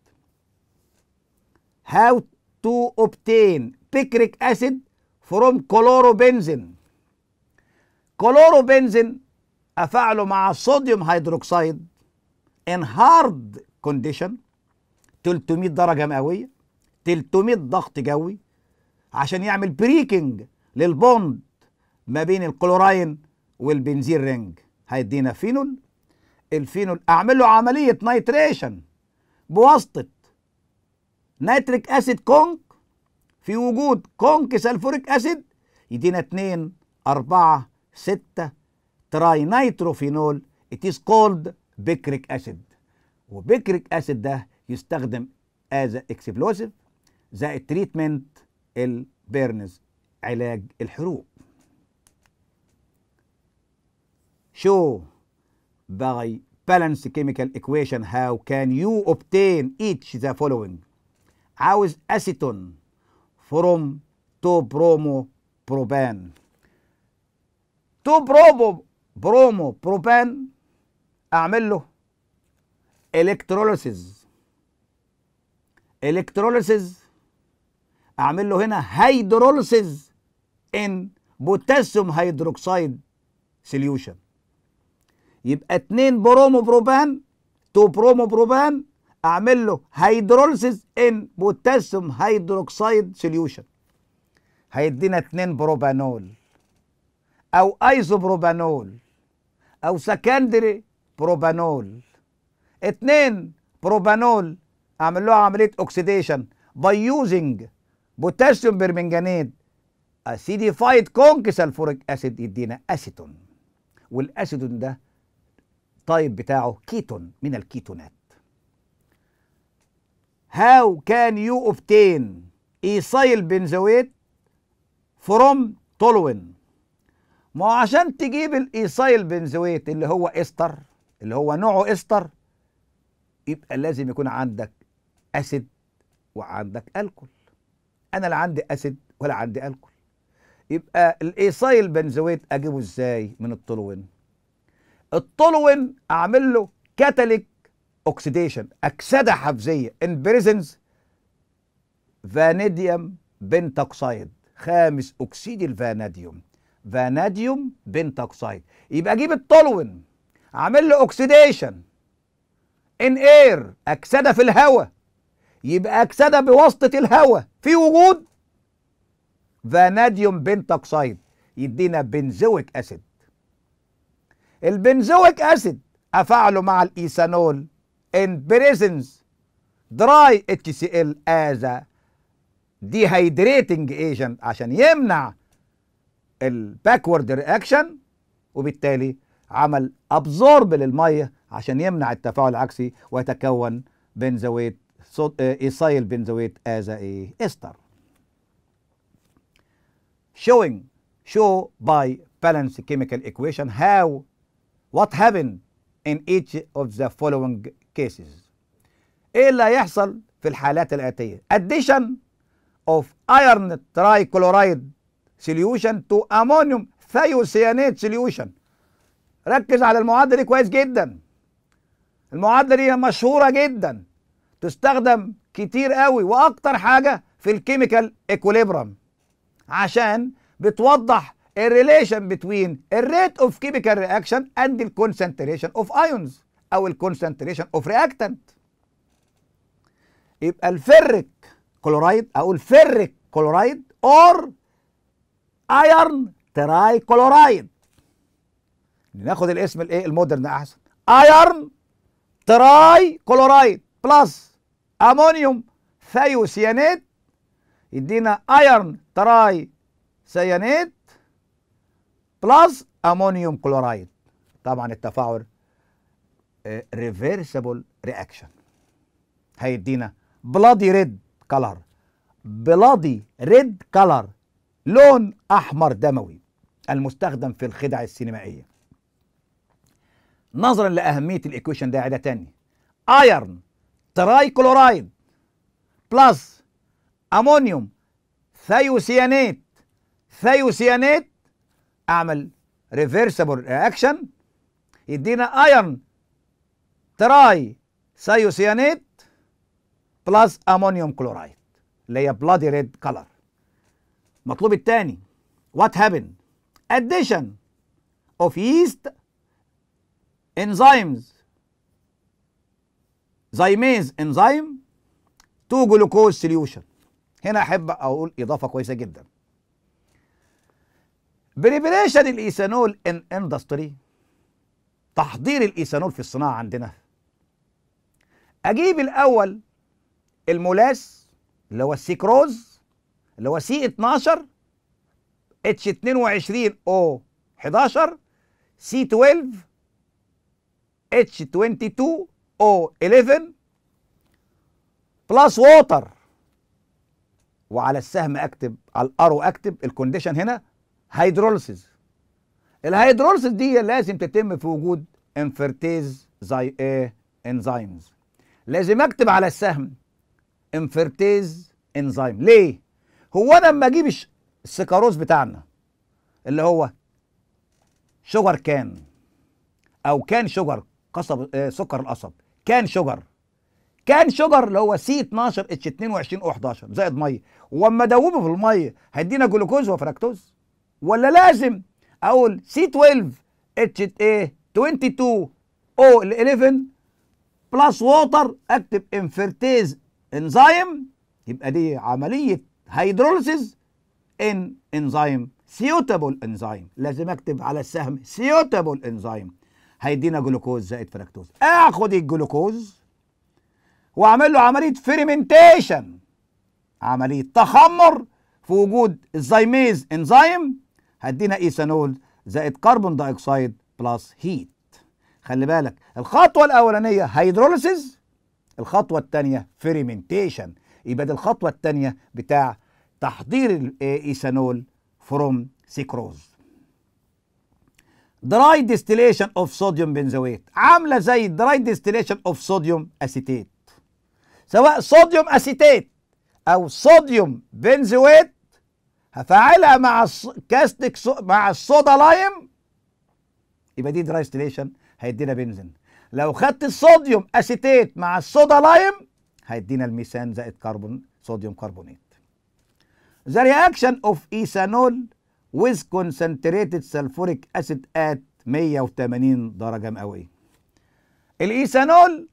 how to obtain picric acid from كلورو بنزين أفعله مع صوديوم هيدروكسيد ان هارد كونديشن 300 درجة مئوية 300 ضغط جوي عشان يعمل بريكنج للبوند ما بين الكلوراين والبنزين رينج هيدينا فينول الفينول اعمل له عملية نيتريشن بواسطة نيتريك اسيد كونك في وجود كونك سلفوريك اسيد يدينا 2 4 6 تراي نيتروفينول it is called بكريك أسيد وبكريك أسيد ده يستخدم as explosive زائد تريتمنت البيرنز علاج الحروق show by balance chemical equation how can you obtain each the following عاوز acetone from to bromo propan to bromo برومو بروبان اعمل له الكتروليسيز الكتروليسيز اعمل له هنا هيدروليسيز ان بوتاسيوم هيدروكسيد سوليوشن يبقى اتنين برومو بروبان تو برومو بروبان اعمل له هيدروليسيز ان بوتاسيوم هيدروكسيد سوليوشن هيدينا اتنين بروبانول أو أيزوبروبانول أو سكندري بروبانول اتنين بروبانول أعمل له عملية اوكسيديشن باي يوزنج بوتاسيوم برمنجانيد اسيديفايد كونك سلفوريك اسيد يدينا اسيتون والاسيتون ده طيب بتاعه كيتون من الكيتونات هاو كان يو اوبتين ايسايل بنزويت فروم تولوين ما هو عشان تجيب الايسايل بنزويت اللي هو استر اللي هو نوعه استر يبقى لازم يكون عندك اسيد وعندك الكول انا لا عندي اسيد ولا عندي الكول يبقى الايسايل بنزويت اجيبه ازاي من الطولوين الطولوين اعمل له كاتاليك اوكسيديشن اكسده حفزيه ان بريزنس فانيديوم بنتوكسايد خامس اكسيد الفاناديوم فاناديوم بنتوكسايد يبقى اجيب التولوين اعمل له اوكسيديشن ان اير اكسده في الهواء يبقى اكسده بواسطه الهواء في وجود فاناديوم بنتوكسايد يدينا بنزويك اسيد البنزويك اسيد افعله مع الايثانول ان دراي اتش سي ال از دي هيدريتنج ايجنت عشان يمنع الباكورد رياكشن وبالتالي عمل ابزورب للميه عشان يمنع التفاعل العكسي ويتكون بنزويت آه، ايسايل بنزويت از ايستر استر showing show by balance chemical equation how what happened in each of the following cases ايه اللي هيحصل في الحالات الاتيه addition of iron trichloride سليوشن تو امونيوم ثيوسيانات سليوشن ركز على المعادله دي كويس جدا المعادله دي مشهوره جدا تستخدم كتير قوي واكتر حاجه في الكيميكال اكوليبرم عشان بتوضح الريليشن بتوين الريت اوف كيميكال رياكشن اند الكونسنتريشن اوف ايونز او الكونسنتريشن اوف رياكتنت يبقى الفرك كلورايد او الفرك كلورايد اور ايرن تراي كلورايد ناخد الاسم الايه المودرن احسن ايرن تراي كلورايد بلس امونيوم ثيوسيانيت يدينا ايرن تراي سيانيت بلس امونيوم كلورايد طبعا التفاعل ريفرسبل آه، رياكشن هيدينا بلادي ريد كلر بلادي ريد كلر لون أحمر دموي المستخدم في الخدع السينمائية نظرا لأهمية الإيكويشن ده تاني ايرن تراي كلورايد بلس امونيوم ثيوسيانيت ثيوسيانيت اعمل ريفرسبل رياكشن يدينا ايرن تراي ثيوسيانيت بلس امونيوم كلورايد اللي هي بلادي ريد كلر المطلوب الثاني what happened addition of yeast enzymes زيميز انزيم تو جلوكوز سوليوشن هنا احب اقول اضافه كويسه جدا بريبريشن الايثانول ان اندستري تحضير الايثانول في الصناعه عندنا اجيب الاول المولاس اللي هو السيكروز اللي هو سي 12 اتش 22 او 11 سي 12 اتش 22 او 11 بلس ووتر وعلى السهم اكتب على الارو اكتب الكونديشن هنا هيدروليسيز الهيدروليسيز دي لازم تتم في وجود انفرتيز زي ايه انزيمز لازم اكتب على السهم انفرتيز انزيم ليه هو انا لما اجيب السكروز بتاعنا اللي هو شوجر كان او كان شوجر قصب آه، سكر القصب كان شوجر كان شوجر اللي هو سي 12 اتش 22 او 11 زائد ميه واما ادوبه في الميه هيدينا جلوكوز وفركتوز ولا لازم اقول سي 12 اتش ايه 22 او 11 بلس ووتر اكتب انفرتيز انزايم يبقى دي عمليه هيدروليسيز ان انزيم سيوتابل انزيم لازم اكتب على السهم سيوتابل انزيم هيدينا جلوكوز زائد فركتوز اخد الجلوكوز واعمل له عمليه فيرمنتيشن عمليه تخمر في وجود الزيميز انزيم هدينا ايثانول زائد كربون دايوكسيد بلس هيت خلي بالك الخطوه الاولانيه هيدروليسيز الخطوه الثانيه فيرمنتيشن يبقى دي الخطوه الثانيه بتاع تحضير الإيثانول فروم سيكروز دراي ديستيليشن اوف صوديوم بنزويت عامله زي دراي ديستيليشن اوف صوديوم اسيتات سواء صوديوم اسيتات او صوديوم بنزويت هفعلها مع الكاستيك سو... مع الصودا لايم يبقى دي دراي ديستيليشن هيدينا بنزين لو خدت الصوديوم اسيتيت مع الصودا لايم هيدينا الميثان زائد كربون صوديوم كربونات The reaction of ethanol with concentrated sulfuric acid at 180 درجة مئوية. الإيثانول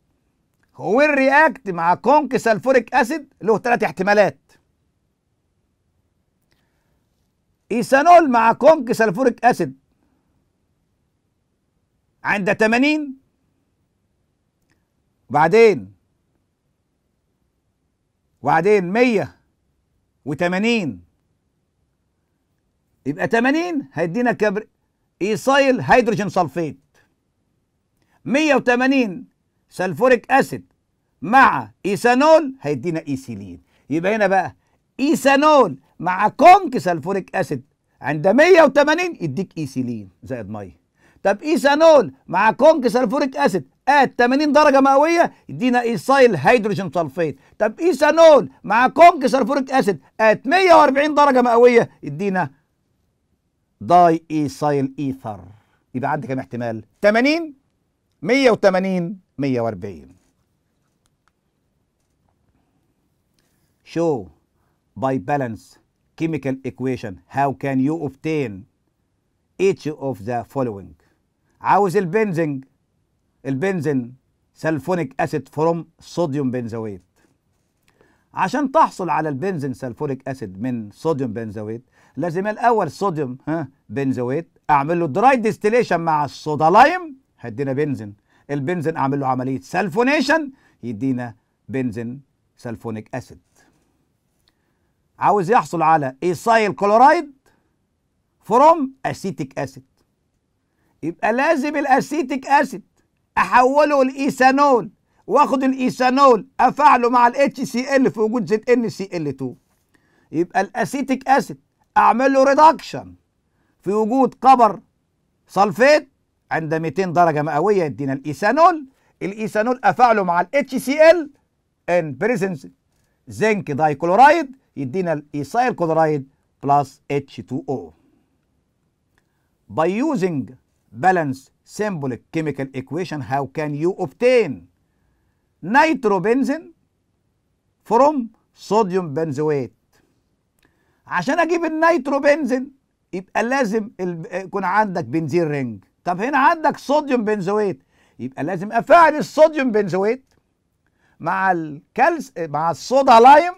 هو الرياكت مع كونك سلفوريك أسيد له ثلاث احتمالات. إيثانول مع كونك سلفوريك أسيد عند 80 وبعدين وبعدين 100 و80 يبقى 80 هيدينا كبر ايصايل هيدروجين سلفيت 180 سلفوريك اسيد مع ايثانول هيدينا ايثيلين يبقى هنا بقى ايثانول مع كونك سلفوريك اسيد عند 180 يديك ايثيلين زائد ميه طب ايثانول مع كونج سلفوريك اسيد ات 80 درجه مئويه يدينا ايثايل هيدروجين سلفيت طب ايثانول مع كونج سلفوريك اسيد ات 140 درجه مئويه يدينا داي ايثايل ايثر يبقى عندي كام احتمال 80 180 140 شو باي بالانس كيميكال ايكويشن هاو كان يو اوبتين each of the following عاوز البنزنج البنزين سلفونيك اسيد فروم صوديوم بنزويت عشان تحصل على البنزين سلفونيك اسيد من صوديوم بنزويت لازم الاول صوديوم ها بنزويت اعمل له دراي ديستيليشن مع الصودا لايم هيدينا بنزين البنزين اعمل له عمليه سلفونيشن يدينا بنزين سلفونيك اسيد عاوز يحصل على ايسايل كلورايد فروم اسيتيك اسيد يبقى لازم الاسيتيك اسيد احوله لايثانول واخد الايثانول افعله مع الاتش سي ال في وجود زد ان سي ال 2 يبقى الاسيتيك اسيد اعمل له ريدكشن في وجود قبر صلفيت عند 200 درجه مئويه يدينا الايثانول الايثانول افعله مع الاتش سي ال ان بريزنس زنك دايكلورايد يدينا الايثايل كلورايد بلس اتش 2 او by using بالانس سيمبوليك كيميكال ايكويشن هاو كان يو اوبتين نيترو بنزين فروم صوديوم بنزويت عشان اجيب النيترو بنزين يبقى لازم يكون عندك بنزين رينج طب هنا عندك صوديوم بنزويت يبقى لازم افعل الصوديوم بنزويت مع الكالس مع الصودا لايم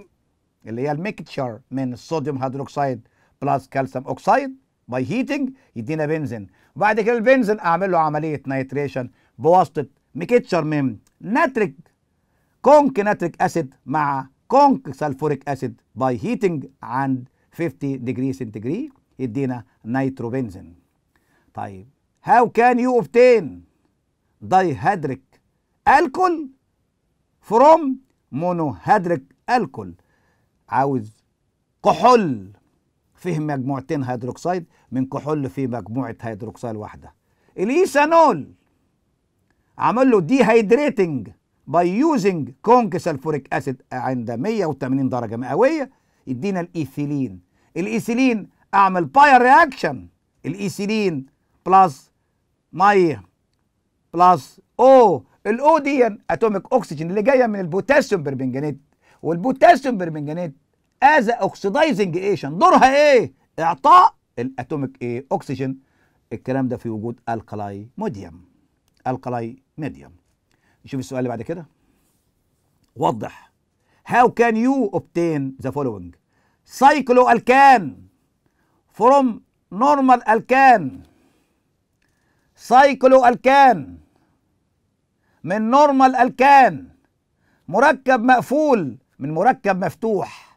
اللي هي الميكتشر من الصوديوم هيدروكسيد بلس كالسيوم اوكسيد باي هيتنج يدينا بنزين بعد كده البنزين اعمل له عمليه نيتريشن بواسطه ميكتشر من ناتريك كونك ناتريك اسيد مع كونك سلفوريك اسيد باي هيتنج عند 50 ديجري سنتيجري يدينا نيترو بنزين طيب هاو كان يو اوبتين دايهيدريك الكول فروم مونوهيدريك الكول عاوز كحول فيه مجموعتين هيدروكسيد من كحول في مجموعة هيدروكسيد واحدة الإيثانول عمل له دي هيدريتنج باي يوزنج كونك سلفوريك أسيد عند 180 درجة مئوية يدينا الإيثيلين الإيثيلين أعمل باير رياكشن الإيثيلين بلس مية بلس أو الأو دي أتوميك اوكسجين اللي جاية من البوتاسيوم بربنجانيت والبوتاسيوم بربنجانيت از اوكسيدايزنج ايشن دورها ايه اعطاء الاتوميك ايه اكسجين الكلام ده في وجود الكلاي موديوم الكلاي ميديوم نشوف السؤال اللي بعد كده وضح هاو كان يو اوبتين ذا فولوينج سايكلو الكان فروم نورمال الكان سايكلو الكان من نورمال الكان مركب مقفول من مركب مفتوح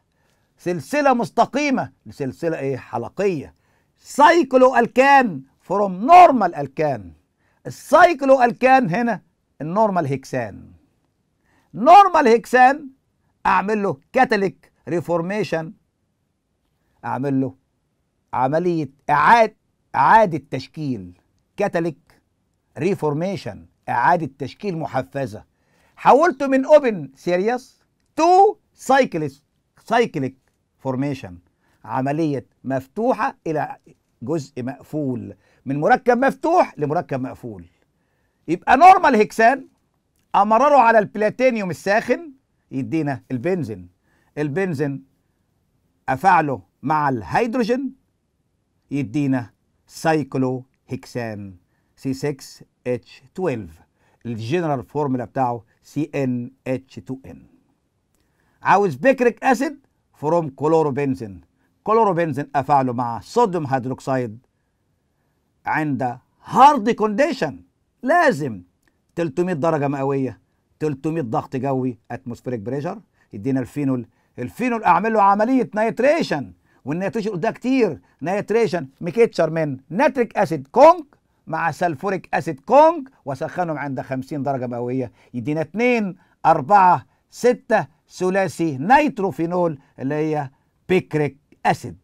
سلسلة مستقيمة لسلسلة إيه حلقية سايكلو ألكان فروم نورمال ألكان السايكلو ألكان هنا النورمال هيكسان نورمال هيكسان أعمل له كاتاليك ريفورميشن أعمل له عملية إعادة إعادة تشكيل كاتاليك ريفورميشن إعادة تشكيل محفزة حولته من أوبن سيريس تو سايكلس سايكليك فورميشن عملية مفتوحة إلى جزء مقفول من مركب مفتوح لمركب مقفول يبقى نورمال هيكسان امرره على البلاتينيوم الساخن يدينا البنزين البنزين افعله مع الهيدروجين يدينا سايكلو هيكسان C6H12 الجنرال فورمولا بتاعه CnH2n عاوز بكريك اسيد فروم كلوروبنزين كلوروبنزين أفعله مع صوديوم هيدروكسيد عند هارد كونديشن لازم 300 درجة مئوية 300 ضغط جوي اتموسفيريك بريشر يدينا الفينول الفينول اعمل له عملية نيتريشن والنيتريشن ده كتير نيتريشن ميكتشر من ناتريك اسيد كونج مع سلفوريك اسيد كونج وسخنهم عند 50 درجة مئوية يدينا 2 4 6 ثلاثي نيتروفينول اللي هي بيكريك أسيد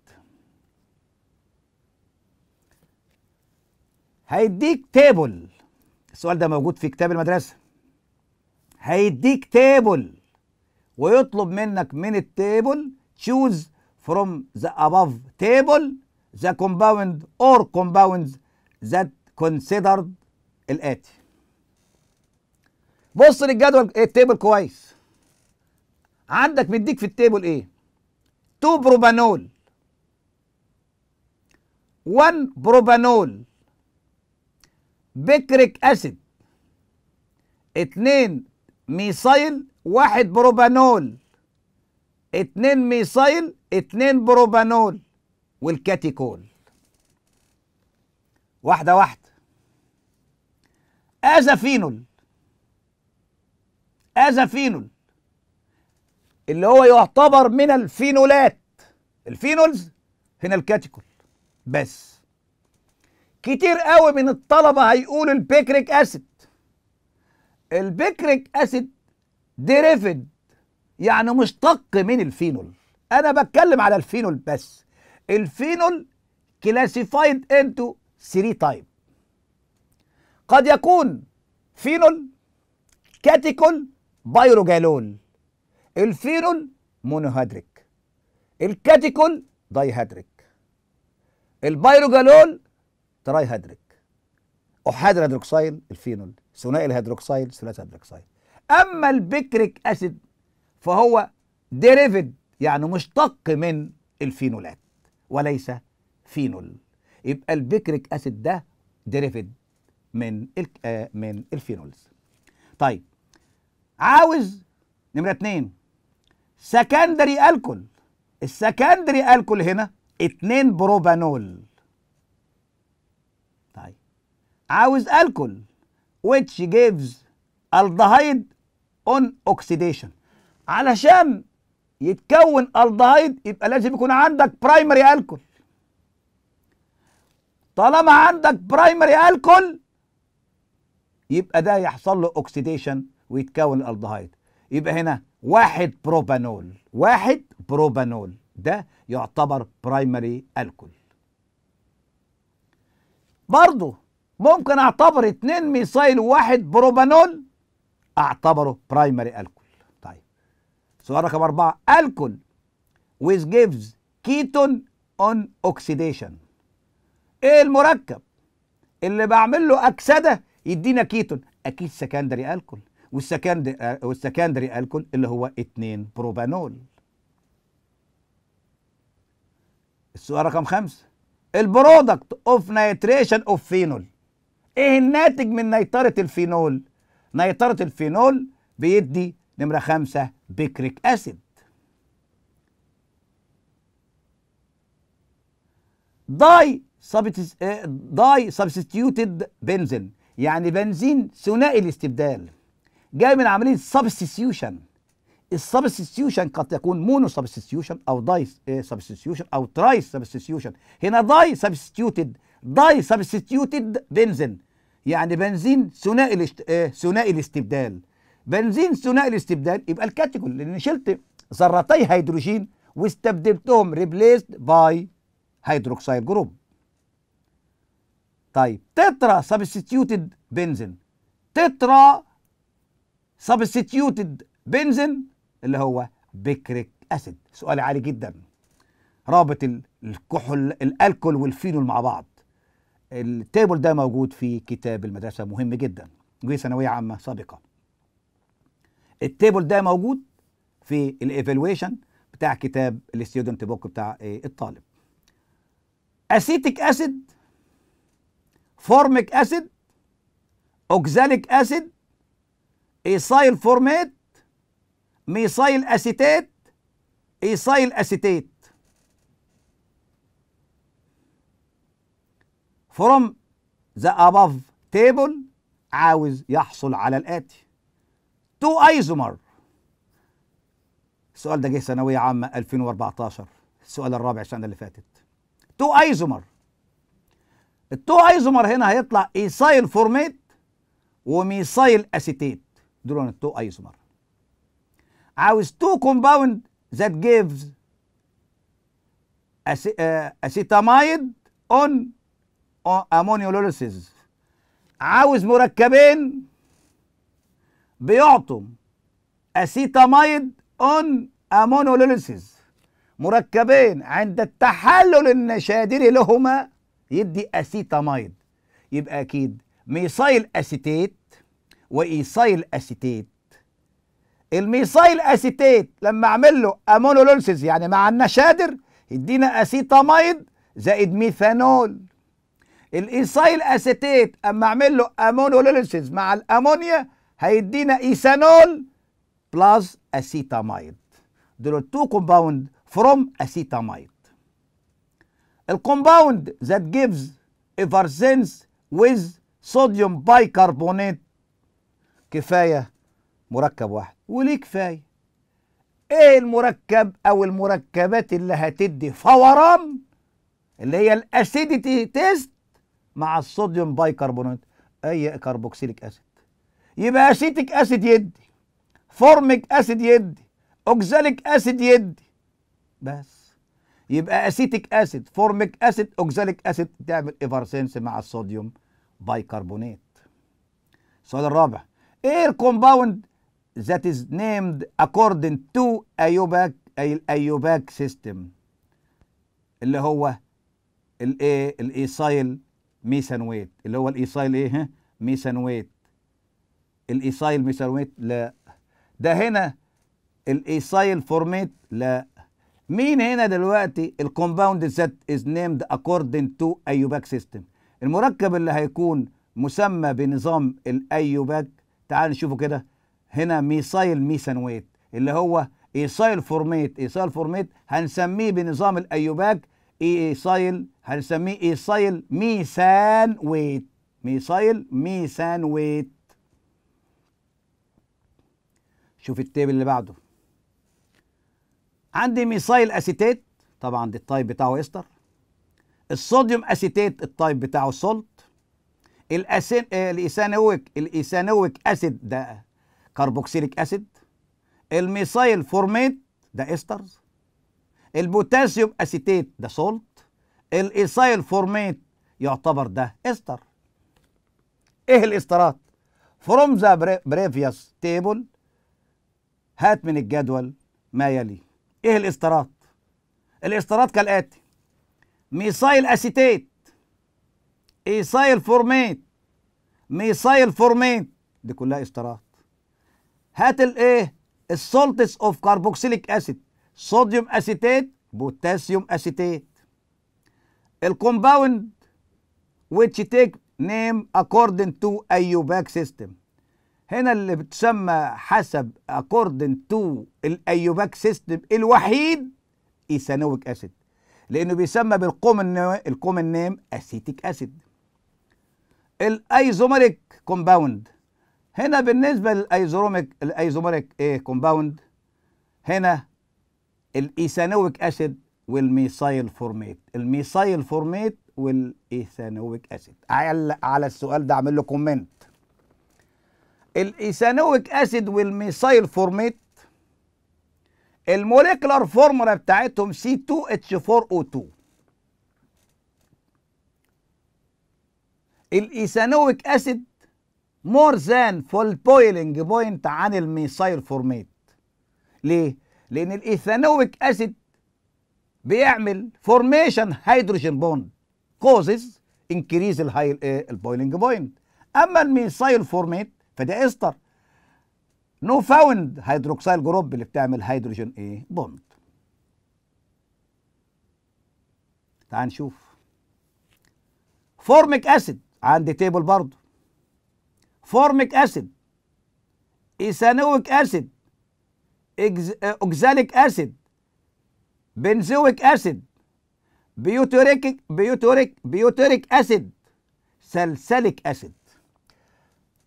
هيديك تيبل السؤال ده موجود في كتاب المدرسة هيديك تيبل ويطلب منك من التيبل تشوز فروم ذا أباف تابل ذا كومباوند أور كومباوند ذات كونسيدرد الآتي بص للجدول التيبل كويس عندك مديك في التيبل ايه 2 بروبانول 1 بروبانول بكريك اسيد 2 ميسايل 1 بروبانول 2 ميسايل 2 بروبانول والكاتيكول واحده واحده ازافينول ازافينول اللي هو يعتبر من الفينولات الفينولز هنا الكاتيكول بس كتير قوي من الطلبه هيقولوا البيكريك اسيد البيكريك اسيد ديريفد يعني مشتق من الفينول انا بتكلم على الفينول بس الفينول كلاسيفايد انتو 3 تايب قد يكون فينول كاتيكول بايروجالول الفيرول مونوهيدريك الكاتيكول دايهيدريك البيروجالول ترايهيدريك احاد الهيدروكسيل الفينول ثنائي الهيدروكسيل ثلاثي الهيدروكسيل اما البكريك اسيد فهو ديريفيد يعني مشتق من الفينولات وليس فينول يبقى البكريك اسيد ده ديريفيد من آه، من الفينولز طيب عاوز نمره اتنين سكندري الكول السكندري الكول هنا 2 بروبانول طيب عاوز الكول which gives aldehyde on oxidation علشان يتكون الدهايد يبقى لازم يكون عندك برايمري الكول طالما عندك برايمري الكول يبقى ده يحصل له اوكسيديشن ويتكون الالدهايد يبقى هنا واحد بروبانول واحد بروبانول ده يعتبر برايمري الكول برضو ممكن اعتبر اتنين ميثايل وواحد بروبانول اعتبره برايمري الكول طيب سؤال رقم أربعة الكول ويز جيفز كيتون اون اوكسيديشن ايه المركب اللي بعمل له اكسده يدينا كيتون اكيد سكندري الكول والسكندري آه، والسكندري الكول اللي هو 2 بروبانول السؤال رقم خمسة البرودكت اوف نيتريشن اوف فينول ايه الناتج من نيترة الفينول نيترة الفينول بيدي نمرة خمسة بكريك اسيد داي آه، داي سبستيوتد بنزين يعني بنزين ثنائي الاستبدال جاي من عمليه سبستيوشن السبستيوشن قد يكون مونو سبستيوشن او داي سبستيوشن او تراي سبستيوشن هنا داي سبستيوتد داي سبستيوتد بنزين يعني بنزين ثنائي الاشت... إيه ثنائي الاستبدال بنزين ثنائي الاستبدال يبقى الكاتيكول لان شلت ذرتي هيدروجين واستبدلتهم ريبليسد باي هيدروكسيد جروب طيب تترا سبستيوتد بنزين تترا سبستيوتد بنزين اللي هو بكريك اسيد سؤال عالي جدا رابط الكحول الالكول والفينول مع بعض التيبل ده موجود في كتاب المدرسه مهم جدا في ثانويه عامه سابقه التيبل ده موجود في الايفالويشن بتاع كتاب الاستيودنت بوك بتاع آه، الطالب اسيتيك اسيد فورميك اسيد اوكزاليك اسيد ايسايل فورميت ميسايل اسيتيت ايسايل اسيتيت فروم ذا above تيبل عاوز يحصل على الآتي تو ايزومر السؤال ده جه ثانوية عامة 2014 السؤال الرابع السنة اللي فاتت تو ايزومر التو ايزومر هنا هيطلع ايسايل فورميت وميسايل اسيتيت دول التو 2 ايسومر عاوز تو كومباوند ذات جيفز آه، اسيتامايد اون امونيولوليسيز عاوز مركبين بيعطوا اسيتامايد اون امونيولوليسيز مركبين عند التحلل النشادري لهما يدي اسيتامايد يبقى اكيد ميثايل اسيتيت وايصايل اسيتيت الميصايل اسيتيت لما اعمل له امونوليسيس يعني مع النشادر يدينا اسيتاميد زائد ميثانول الايصايل اسيتيت اما اعمل له امونوليسيس مع الامونيا هيدينا ايثانول بلس اسيتاميد دول تو كومباوند فروم اسيتاميد الكومباوند ذات جيفز ايفرسينس ويز صوديوم بايكربونات كفاية مركب واحد وليه كفاية ايه المركب او المركبات اللي هتدي فوران اللي هي الاسيديتي تيست مع الصوديوم بايكربونات اي كربوكسيليك اسيد يبقى اسيتيك اسيد يدي فورميك اسيد يدي اوكزاليك اسيد يدي بس يبقى اسيتيك اسيد فورميك اسيد اوكزاليك اسيد تعمل ايفارسينس مع الصوديوم بايكربونات السؤال الرابع Air compound that is named according to أيوباك الأيوباك system اللي هو الايه الايسايل ميثانويت اللي هو الايسايل ايه ميثانويت الايسايل ميثانويت لا ده هنا الايسايل فورميت لا مين هنا دلوقتي الكومباوند ذات از نيمد اكوردنج تو ايوباك سيستم المركب اللي هيكون مسمى بنظام الايوباك تعال نشوفه كده هنا ميسايل ميثانويت اللي هو ايسايل فورميت ايسايل فورميت هنسميه بنظام الايوباك ايسايل هنسميه ايسايل ميثانويت ميسايل ميثانويت شوف التيبل اللي بعده عندي ميسايل اسيتيت طبعا دي التايب بتاعه استر الصوديوم اسيتيت التايب بتاعه سولت الاسين آه، الايثانويك الايسانويك اسيد ده كربوكسيليك اسيد الميثايل فورميت ده استرز البوتاسيوم اسيتيت ده سولت الايسايل فورميت يعتبر ده استر ايه الاسترات فروم ذا بريفيوس تيبل هات من الجدول ما يلي ايه الاسترات الاسترات كالاتي ميثايل اسيتيت ايسايل فورميت ميسايل فورميت دي كلها استرات هات الايه السولتس اوف كاربوكسيليك اسيد صوديوم اسيتات بوتاسيوم اسيتيت الكومباوند which تيك نيم according تو ايوباك سيستم هنا اللي بتسمى حسب according تو الايوباك سيستم الوحيد ايثانويك اسيد لانه بيسمى بالكومن نيم اسيتيك اسيد الايزوميريك كومباوند هنا بالنسبه للايزوميك الايزومريك ايه كومباوند هنا الايثانويك اسيد والميثايل فورميت الميثايل فورميت والايثانويك اسيد على السؤال ده اعمل له كومنت الايثانويك اسيد والميثايل فورميت الموليكولار فورمولا بتاعتهم C2H4O2 الايثانويك اسيد مور ذان فول بويلنج بوينت عن الميثايل فورميت ليه؟ لأن الإيثانويك أسيد بيعمل فورميشن هيدروجين بوند كوزز انكريز الهاي البويلنج بوينت أما الميثايل فورميت فده إستر نو فاوند هيدروكسيل جروب اللي بتعمل هيدروجين إيه بوند تعال نشوف فورميك أسيد عندي تيبل برضه فورميك اسيد ايثانويك اسيد اوكزاليك اسيد بنزويك اسيد بيوتوريك بيوتوريك بيوتوريك اسيد سلسلك اسيد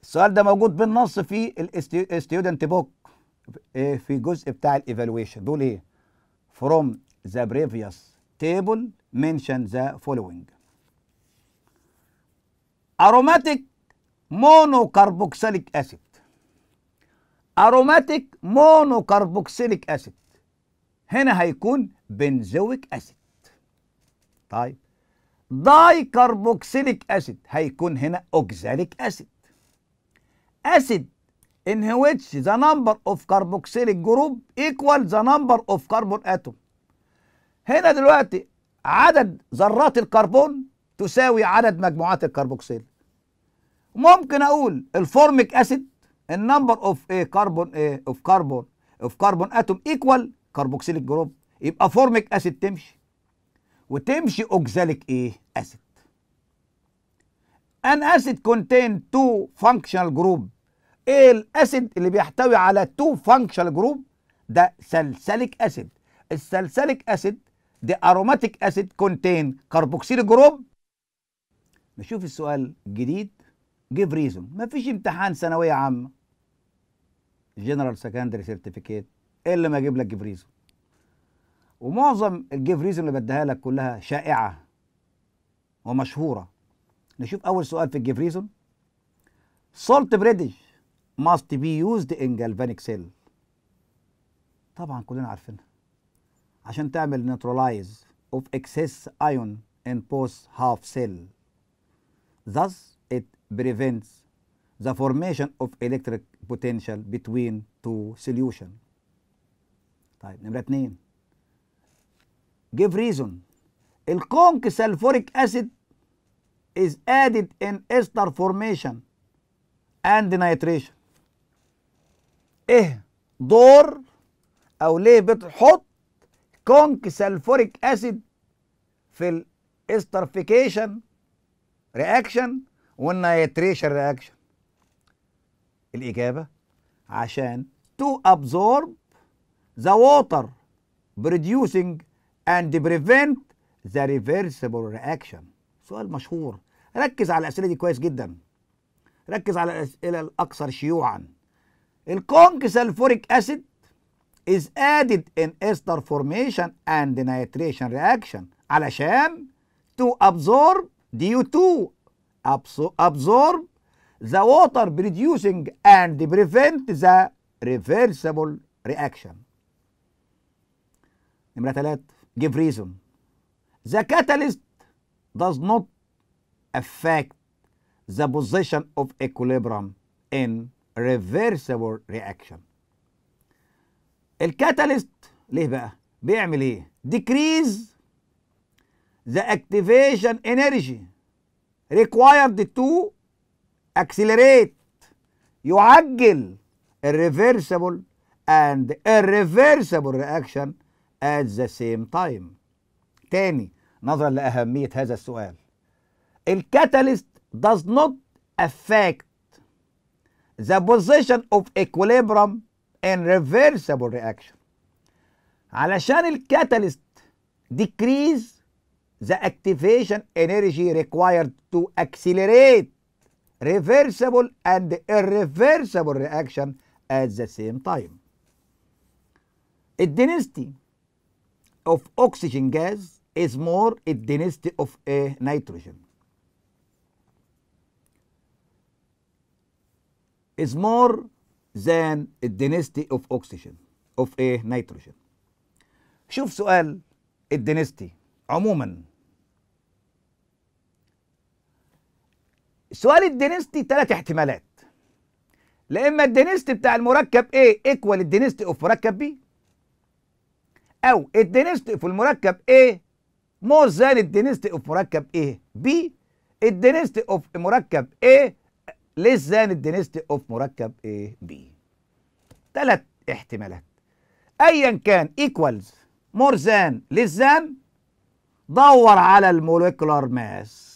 السؤال ده موجود بالنص في الستودنت بوك في الجزء بتاع الايفالويشن بيقول ايه فروم ذا بريفيوس تيبل منشن ذا فولوينج aromatic أسيد أروماتيك مونو monocarboxylic أسيد هنا هيكون بنزويك اسيد طيب داي كاربوكسيليك اسيد هيكون هنا اوكزاليك اسيد اسيد in which the number of carboxylic group equal the number of carbon atom هنا دلوقتي عدد ذرات الكربون تساوي عدد مجموعات الكربوكسيل ممكن اقول الفورميك اسيد النمبر اوف ايه كربون ايه اوف كربون اوف كربون اتوم ايكوال كربوكسيليك جروب يبقى فورميك اسيد تمشي وتمشي اوكزاليك ايه اسيد ان اسيد كونتين تو فانكشنال جروب ايه الاسيد اللي بيحتوي على تو فانكشنال جروب ده سلسلك اسيد السلسلك اسيد دي اروماتيك اسيد كونتين كربوكسيل جروب نشوف السؤال الجديد جيف ريزون ما فيش امتحان ثانويه عامه جنرال سكندري سيرتيفيكيت الا ما اجيب لك جيف ريزون ومعظم الجيف ريزون اللي بديها لك كلها شائعه ومشهوره نشوف اول سؤال في الجيف ريزون صلت بريدج ماست بي يوزد ان جالفانيك سيل طبعا كلنا عارفينها عشان تعمل نيوترلايز اوف اكسس ايون ان بوست هاف سيل thus it prevents the formation of electric potential between two solutions. طيب نمرة اتنين give reason الكونك سلفوريك acid is added in ester formation and nitration ايه دور او ليه بتحط كونك سلفوريك acid في الاسترفيكيشن رياكشن والنيتريشن رياكشن الإجابة عشان to absorb the water producing and prevent the reversible reaction سؤال مشهور ركز على الأسئلة دي كويس جدا ركز على الأسئلة الأكثر شيوعا الكونك سلفوريك أسيد is added in ester formation and nitration reaction علشان to absorb due to absorb the water producing and prevent the reversible reaction. نمرة give reason. The catalyst does not affect the position of equilibrium in reversible reaction. الكاتاليست ليه بقى؟ بيعمل ايه؟ decrease the activation energy required to accelerate يعجل الريفرسبل and irreversible reaction at the same time تاني نظرا لأهمية هذا السؤال الكاتاليست does not affect the position of equilibrium in reversible reaction علشان الكاتاليست decrease the activation energy required to accelerate reversible and irreversible reaction at the same time. A density of oxygen gas is more a density of a nitrogen. Is more than a density of oxygen of a nitrogen. شوف سؤال الدنستي عموما سؤال الدينستي ثلاث احتمالات لا اما الدينستي بتاع المركب A ايكوال الدينستي اوف مركب B او الدينستي في المركب A مور ذان الدينستي اوف مركب A B الدينستي اوف مركب A ليس ذان الدينستي اوف مركب A B ثلاث احتمالات ايا كان ايكوالز مور ذان ليس ذان دور على المولكولار ماس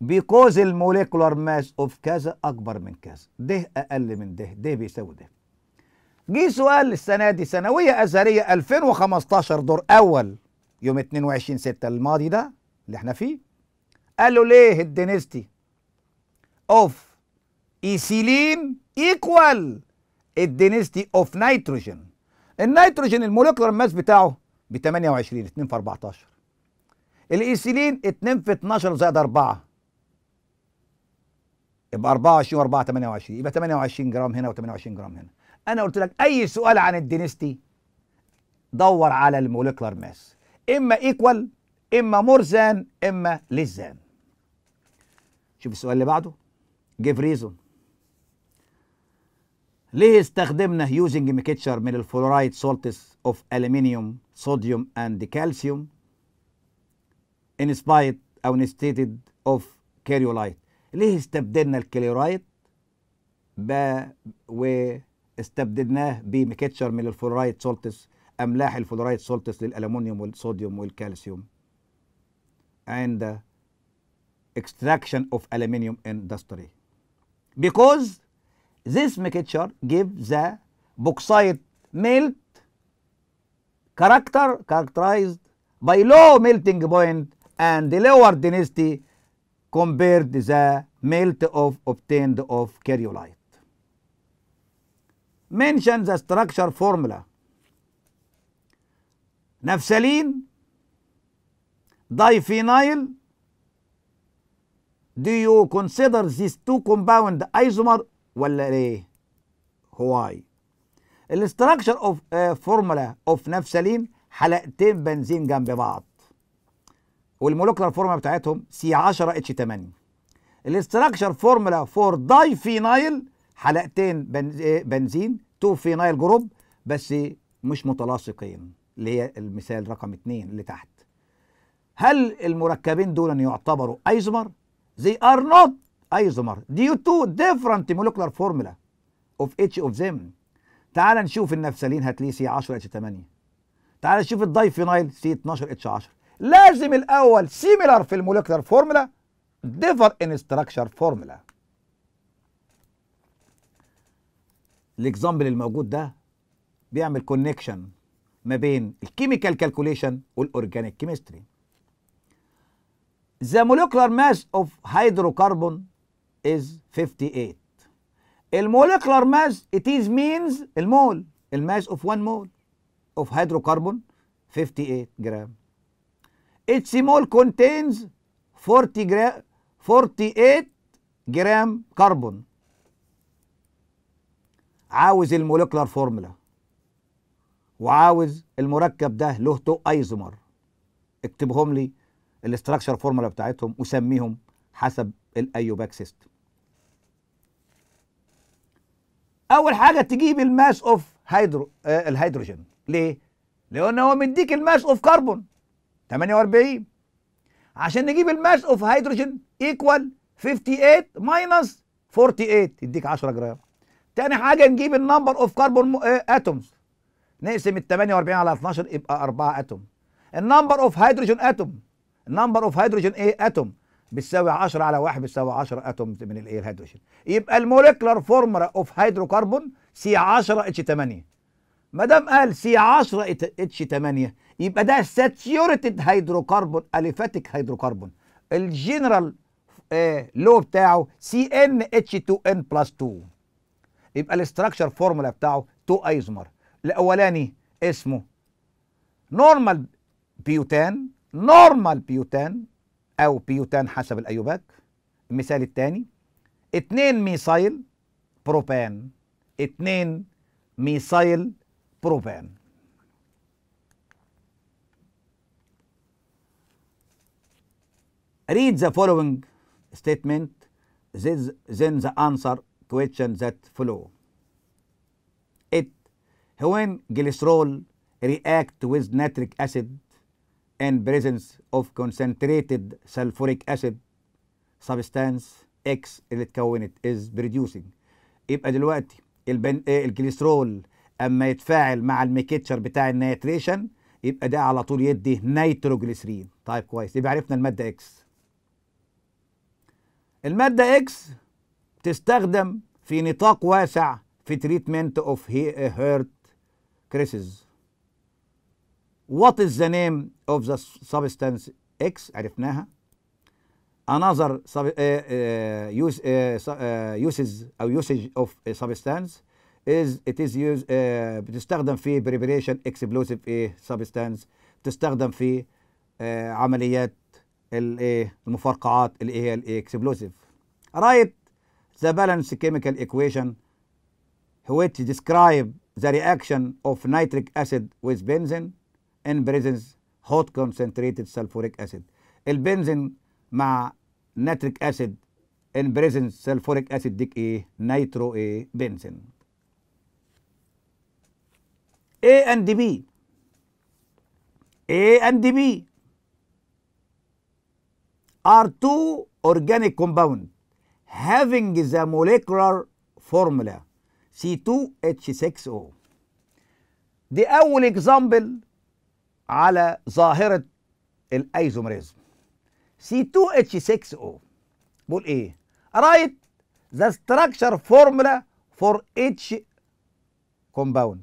بيكوز الموليكولار ماس اوف كذا اكبر من كذا ده اقل من ده ده بيساوي ده جه سؤال السنه دي ثانويه ازهريه 2015 دور اول يوم 22 6 الماضي ده اللي احنا فيه قالوا ليه الدينستي اوف ايسيلين ايكوال الدينستي اوف نيتروجين النيتروجين الموليكولار ماس بتاعه ب 28 2 في 14 الايسيلين 2 في 12 زائد 4 يبقى 24 و4 28 يبقى 28 جرام هنا و28 جرام هنا انا قلت لك اي سؤال عن الدينستي دور على الموليكولار ماس اما ايكوال اما مرزان اما لزان شوف السؤال اللي بعده جيف ريزون ليه استخدمنا يوزنج ميكتشر من الفلورايد سولتس اوف الومنيوم صوديوم اند كالسيوم ان سبايت او in اوف كاريولايت ليه استبدلنا الكليرايت ب واستبدلناه بميكاتشر من الفلورايد سولتس املاح الفلورايد سولتس للالومنيوم والصوديوم والكالسيوم عند extraction of aluminium industry because this mixture gives the bauxite melt character characterized by low melting point and lower density compared the melt of obtained of karyolite. Mention the structure formula. Naphthalene, diphenyl. Do you consider these two compound isomer ولا ايه why الاستراكشر اوف formula اوف نفسلين حلقتين بنزين جنب بعض. والمولوكلر فورمولا بتاعتهم سي 10 اتش 8 الاستراكشر فورمولا فور داي فينايل حلقتين آه، بنزين تو فينايل جروب بس مش متلاصقين اللي هي المثال رقم 2 اللي تحت هل المركبين دول يعتبروا ايزومر زي ار نوت ايزومر دي تو ديفرنت مولوكلر فورمولا اوف اتش اوف زيم تعال نشوف النفسالين هتلاقيه سي 10 اتش 8 تعال نشوف الداي فينايل سي 12 اتش 10 لازم الاول سيميلار في المولكيولار فورمولا ديفر ان ستراكشر فورمولا الاكزامبل الموجود ده بيعمل كونكشن ما بين الكيميكال كالكوليشن والاورجانيك كيمستري The molecular mass of hydrocarbon is 58 molecular ماس it is means المول الماس of 1 مول of hydrocarbon 58 جرام HCmol contains 40 gra 48 جرام كربون عاوز المولكولار فورمولا وعاوز المركب ده له تو ايزومر اكتبهم لي الاستراكشر فورمولا بتاعتهم وسميهم حسب الايوباك سيستم اول حاجه تجيب الماس اوف هيدرو آه، الهيدروجين ليه لان هو مديك الماس اوف كربون 48 عشان نجيب الماس اوف هيدروجين ايكوال 58 ماينس 48 يديك 10 جرام تاني حاجه نجيب النمبر اوف كربون اتومز نقسم ال 48 على 12 يبقى 4 اتوم النمبر اوف هيدروجين اتوم النمبر اوف هيدروجين ايه اتوم بتساوي 10 على 1 بتساوي 10 اتوم من الايه الهيدروجين يبقى الموليكولار فورمولا اوف هيدروكربون سي 10 اتش 8 ما دام قال سي 10 اتش 8 يبقى ده ساتيوريتد هيدروكربون اليفاتيك هيدروكربون الجنرال آه، لو بتاعه سي ان اتش 2 ان بلس 2 يبقى الاستراكشر فورمولا بتاعه 2 ايزومر الاولاني اسمه نورمال بيوتان نورمال بيوتان او بيوتان حسب الايوباك المثال الثاني اتنين ميثايل بروبان ميسايل ميثايل بروبان read the following statement this, then the answer question that follow it when glycerol react with nitric acid in presence of concentrated sulfuric acid substance X اللي اتكونت is producing يبقى دلوقتي الجليسترول اما يتفاعل مع الميكيتشر بتاع النيتريشن يبقى ده على طول يدي نيتروجليسرين طيب كويس يبقى عرفنا الماده اكس الماده اكس تستخدم في نطاق واسع في تريتمنت اوف هيرت كريسز وات از ذا نيم اوف ذا سبستانس اكس عرفناها another sub, uh, uh, use, uh, uses او usage of a substance is it is used uh, بتستخدم في preparation explosive ايه substance بتستخدم في uh, عمليات الايه المفرقعات اللي هي explosive write the balance chemical equation which describe the reaction of nitric acid with benzene in presence hot concentrated sulfuric acid البنزين مع nitric acid in presence sulfuric acid ديك ايه نيترو ايه بنزين A and B A and B are two organic compound having the molecular formula C2H6O دي أول اكزامبل على ظاهرة الايزومريزم C2H6O بقول ايه؟ write the structure formula for each compound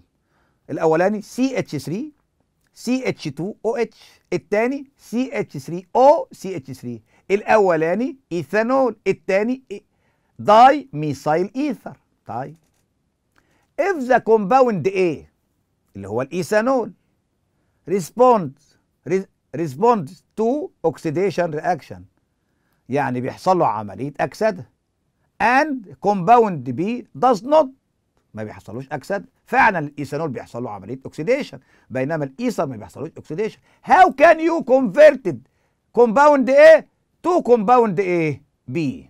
الاولاني سي اتش 3 سي اتش 2 او اتش الثاني سي اتش 3 او سي اتش 3 الاولاني ايثانول الثاني داي ميثايل ايثر طيب if the compound A اللي هو الايثانول ريسبوند responds to oxidation reaction يعني بيحصل له عمليه اكسده and compound B does not ما بيحصلوش اكسد فعلا الايثانول بيحصل له عمليه اوكسيديشن بينما الايثر ما بيحصلوش اوكسيديشن هاو كان يو كونفرتد كومباوند ايه تو كومباوند ايه بي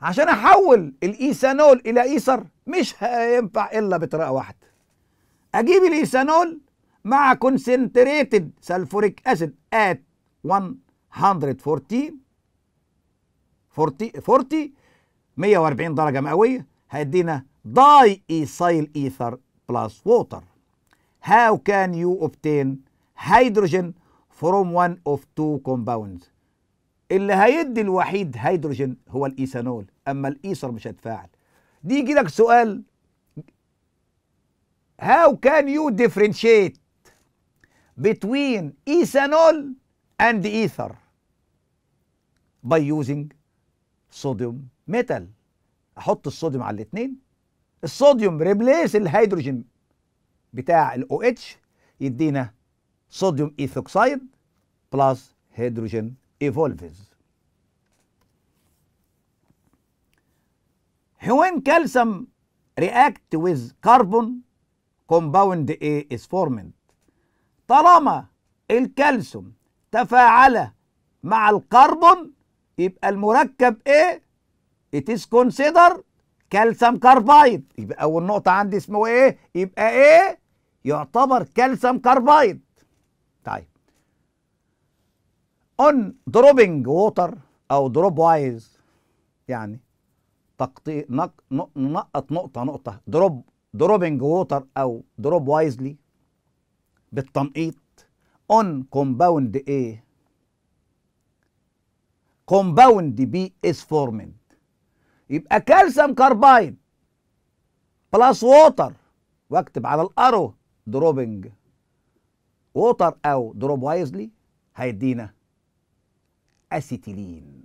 عشان احول الايثانول الى ايثر مش هينفع الا بطريقه واحده اجيب الايثانول مع كونسنتريتد سلفوريك اسيد ات 114 40 40 140 درجه مئويه هيدينا diethyl ether plus water. How can you obtain hydrogen from one of two compounds? اللي هيدي الوحيد هيدروجين هو الايثانول اما الايثر مش هيتفاعل دي يجي لك سؤال how can you differentiate between ethanol and ether by using sodium metal احط الصوديوم على الاثنين الصوديوم ريبليس الهيدروجين بتاع الاو اتش يدينا صوديوم ايثوكسايد بلس هيدروجين ايفولفز When كالسيوم رياكت ويز كربون كومباوند A is formed طالما الكالسيوم تفاعل مع الكربون يبقى المركب A it is considered كالسيوم كاربايد يبقى اول نقطه عندي اسمه ايه يبقى ايه يعتبر كالسيوم كاربايد طيب اون دروبنج ووتر او دروب وايز يعني تقطيع نق نقط نقطه نقطه دروب دروبنج ووتر او دروب وايزلي بالتنقيط اون كومباوند ايه كومباوند بي از فورمينج يبقى كالسيوم كاربايد بلس ووتر واكتب على الارو دروبنج ووتر او دروب وايزلي هيدينا اسيتيلين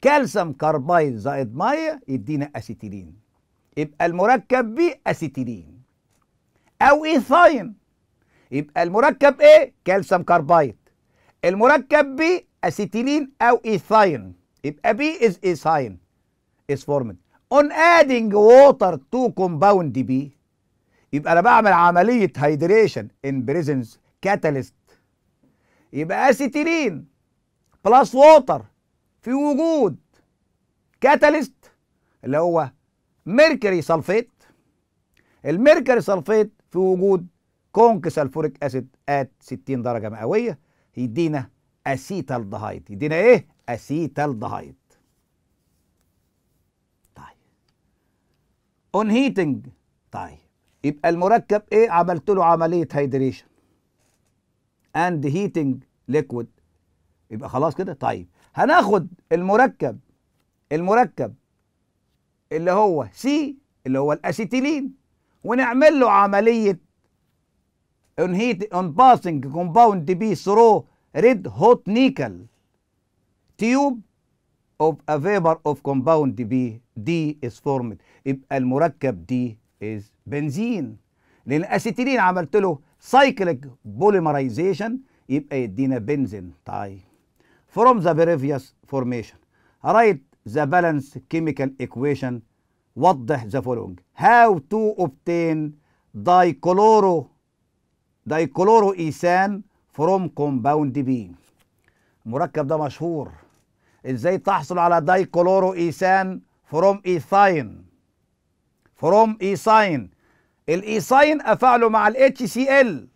كالسيوم كاربايد زائد ميه يدينا اسيتيلين يبقى المركب بي اسيتيلين او ايثاين يبقى المركب ايه كالسيوم كاربايد المركب بي اسيتيلين او ايثاين يبقى بي از ايه ساين از فورمد on adding water to compound بي يبقى انا بعمل عمليه هيدريشن in بريزنس كاتاليست يبقى اسيتيلين بلس ووتر في وجود كاتاليست اللي هو ميركوري سلفيت الميركوري سلفيت في وجود كونك سلفوريك اسيد ات 60 درجه مئويه يدينا اسيتالدهايد يدينا ايه اسيتالدهايد طيب اون هيتنج طيب يبقى المركب ايه عملت له عمليه هيدريشن اند هيتنج ليكويد يبقى خلاص كده طيب هناخد المركب المركب اللي هو سي اللي هو الاسيتيلين ونعمل له عمليه اون هيت اون باسنج كومباوند بي ثرو ريد هوت نيكل tube of a vapor of compound B D is formed يبقى المركب D is بنزين لأن الأسيتيلين عملت له cyclic polymerization يبقى يدينا بنزين طيب from the previous formation write the balance chemical equation وضح the following how to obtain dichloro dichloroethane from compound B مركب ده مشهور ازاي تحصل على داي كلورو ايثان فروم ايثاين فروم ايثاين الايثاين افعله مع الاتش سي ال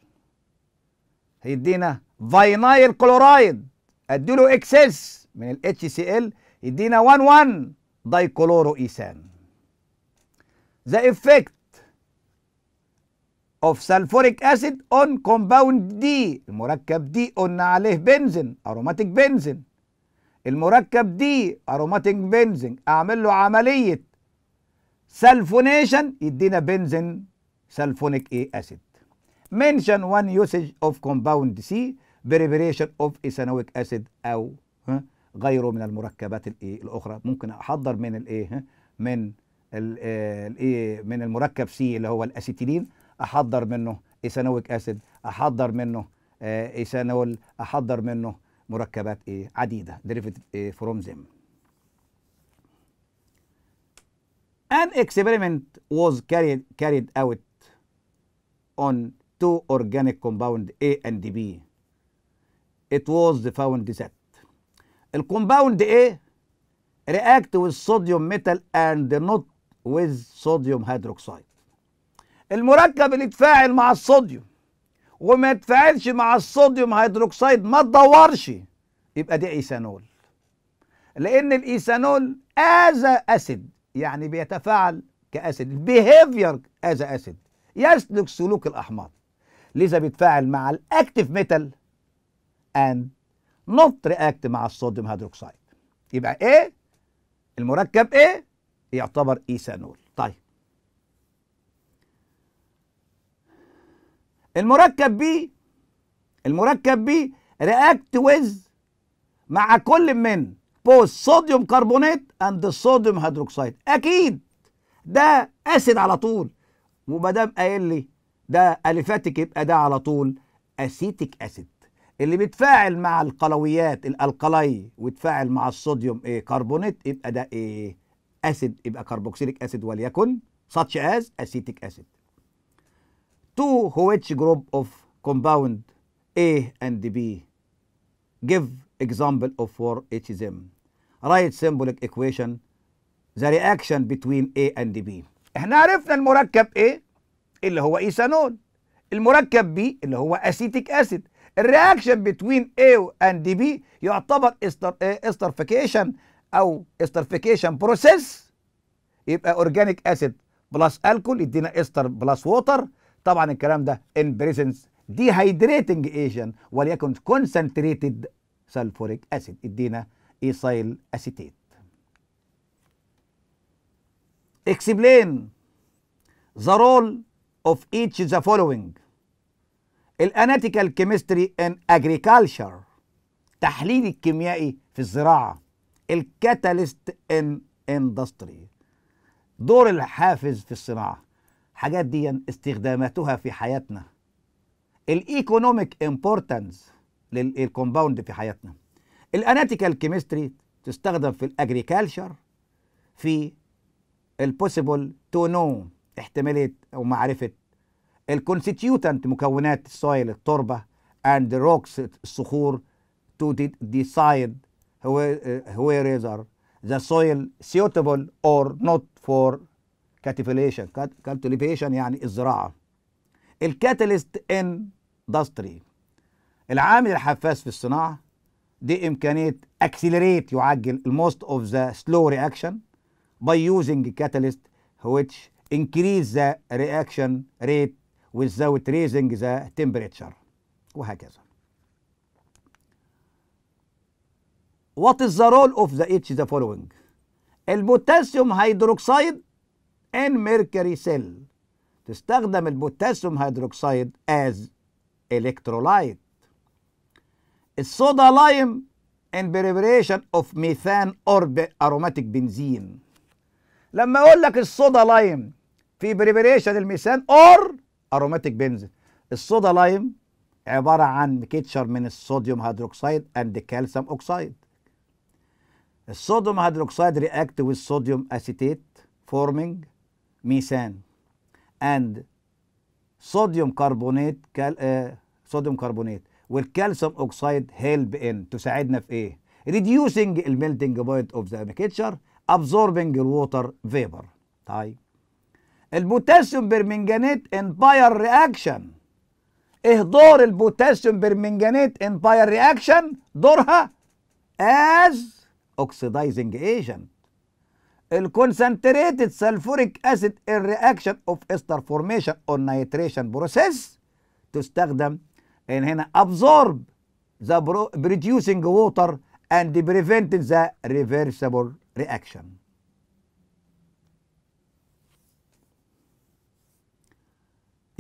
هيدينا فاينايل كلورايد اديله اكسس من الاتش سي ال يدينا 1 1 داي كلورو ايثان ذا افكت اوف سلفوريك اسيد اون كومباوند دي المركب دي قلنا عليه بنزين اروماتيك بنزين المركب دي اروماتيك بنزين اعمل له عمليه سلفونيشن يدينا بنزين سلفونيك اي اسيد منشن وان يوسج اوف كومباوند سي بريبريشن اوف ايثانويك اسيد او غيره من المركبات الايه الاخرى ممكن احضر من الايه من الايه من المركب سي اللي هو الاسيتيلين احضر منه ايثانويك اسيد احضر منه ايثانول آه، احضر منه مركبات ايه عديده derivative ايه from them an experiment was carried carried out on two organic compound A and B it was found that الكومباوند A react with sodium metal and not with sodium hydroxide المركب اللي اتفاعل مع الصوديوم وما يتفاعلش مع الصوديوم هيدروكسيد ما تدورش يبقى ده ايثانول لان الايثانول از اسيد يعني بيتفاعل كاسيد بيهيفير از اسيد يسلك سلوك الاحماض لذا بيتفاعل مع الاكتف ميتال اند نوت رياكت مع الصوديوم هيدروكسيد يبقى ايه المركب ايه يعتبر ايثانول طيب المركب بي المركب بي رياكت ويز مع كل من بوز صوديوم كربونات اند صوديوم هيدروكسيد اكيد ده اسيد على طول وما دام قايل لي ده اليفاتيك يبقى ده على طول اسيتيك اسيد اللي بيتفاعل مع القلويات الالقلي ويتفاعل مع الصوديوم ايه كربونات يبقى ده ايه اسيد يبقى كربوكسيليك اسيد وليكن ساتش از اسيتيك اسيد to which group of compound A and B. Give example of for each them. Write symbolic equation the reaction between A and B. احنا عرفنا المركب A اللي هو ايثانول المركب B اللي هو اسيتيك اسيد الرياكشن بتوين A and B يعتبر آه، استرفيكيشن او استرفيكيشن بروسيس يبقى اورجانيك اسيد بلس الكول يدينا استر بلس ووتر طبعا الكلام ده in presence dehydrating agent وليكن concentrated sulfuric acid ادينا ايسايل اسيتيت اكسبلين ذا رول اوف ايتش ذا فولوينج الاناتيكال كيمستري ان اجريكالشر تحليل الكيميائي في الزراعه الكاتاليست ان اندستري دور الحافز في الصناعه الحاجات دي استخداماتها في حياتنا الايكونوميك امبورتانس للكومباوند في حياتنا الاناتيكال كيمستري تستخدم في الاجريكالشر في البوسيبل تو نو احتماليه او معرفه الكونستيوتنت مكونات السويل التربه اند روكس الصخور تو ديسايد هو هو ريزر ذا سويل سيوتابل اور نوت فور كاتيفيليشن كالتيفيشن يعني الزراعه الكاتاليست ان اندستري العامل الحفاز في الصناعه دي امكانيه اكسلريت يعجل الموست اوف ذا سلو رياكشن باي يوزنج كاتاليست which increase the reaction rate without raising the temperature وهكذا What is the role of the H the following البوتاسيوم هيدروكسيد ان ميركوري سيل تستخدم البوتاسيوم هيدروكسيد از الكترولايت الصودا لايم ان بريبريشن اوف ميثان اور اروماتيك بنزين لما اقول لك الصودا لايم في بريبريشن الميثان اور اروماتيك بنزين الصودا لايم عباره عن كيتشر من الصوديوم هيدروكسيد اند كالسيوم اوكسيد الصوديوم هيدروكسيد رياكت with صوديوم acetate forming ميثان and صوديوم كربونات cal uh, sodium والكالسيوم اوكسيد هيلب ان تساعدنا في ايه؟ ريديوسينج الميلتنج بوينت اوف ذا ميكتشر absorbing الووتر فيبر طيب البوتاسيوم برمنجانيت ان باير رياكشن ايه دور البوتاسيوم برمنجانيت ان باير رياكشن دورها از اوكسيدايزنج ايجنت الكونسنتريتد سلفوريك اسيد الرياكشن اوف استر فورميشن او نيتريشن بروسيس تستخدم ان هنا ابزورب ذا بريديوسنج ووتر اند بريفنت ذا ريفرسبل رياكشن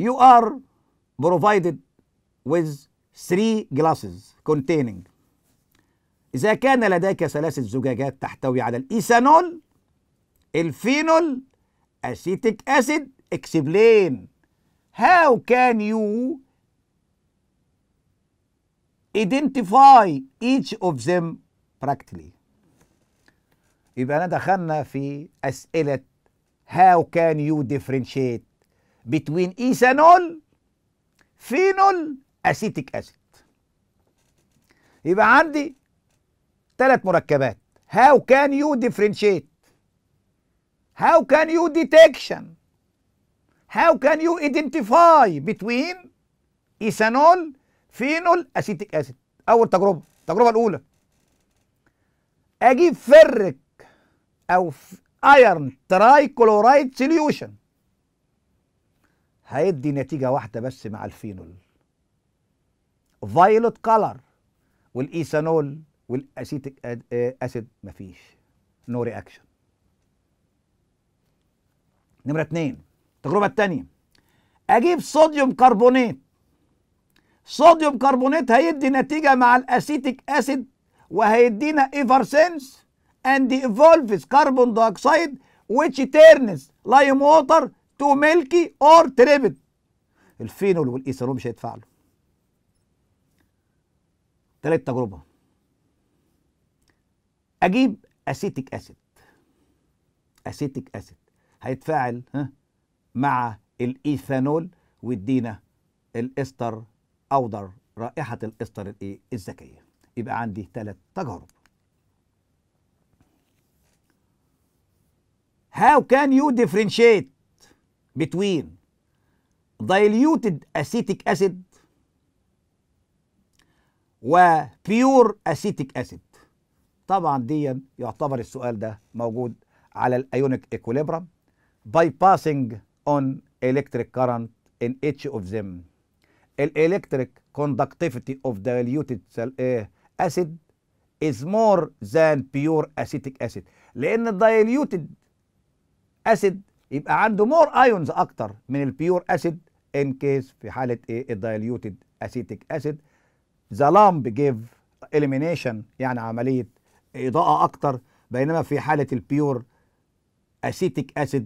You are provided with three glasses containing إذا كان لديك ثلاث زجاجات تحتوي على الإيثانول الفينول اسيتيك اسيد explain how can you identify each of them practically يبقى انا دخلنا في اسئله how can you differentiate between ethanol phenol acetic acid يبقى عندي ثلاث مركبات how can you differentiate How can you detection? How can you identify between ethanol, phenol, acetic acid؟ أول تجربة، التجربة الأولى أجيب فرك أو ايرن تراي كلورايد سوليوشن هيدي نتيجة واحدة بس مع الفينول فايلوت كلر والإيثانول والأسيتيك أسيد مفيش نو no رياكشن نمرة اتنين التجربة التانية أجيب صوديوم كربونات صوديوم كربونات هيدي نتيجة مع الأسيتيك أسيد وهيدينا سينس أند إيفولفز كربون dioxide ويتش تيرنز لايم ووتر تو ميلكي أور تريبت الفينول والإيثانول مش هيدفع له تالت تجربة أجيب أسيتيك أسيد أسيتيك أسيد هيتفاعل مع الايثانول ويدينا الاستر اودر رائحه الاستر الايه الذكيه يبقى عندي ثلاث تجارب هاو كان يو ديفرينشيت بتوين دايليوتد اسيتيك اسيد و بيور اسيتيك اسيد طبعا دي يعتبر السؤال ده موجود على الايونيك ايكوليبرم by passing on electric current in each of them. Electric conductivity of diluted acid is more than pure acetic acid لأن diluted acid يبقى عنده more ions أكتر من pure acid in case في حالة إيه diluted acetic acid the lamp give elimination يعني عملية إضاءة أكتر بينما في حالة البيور acetic acid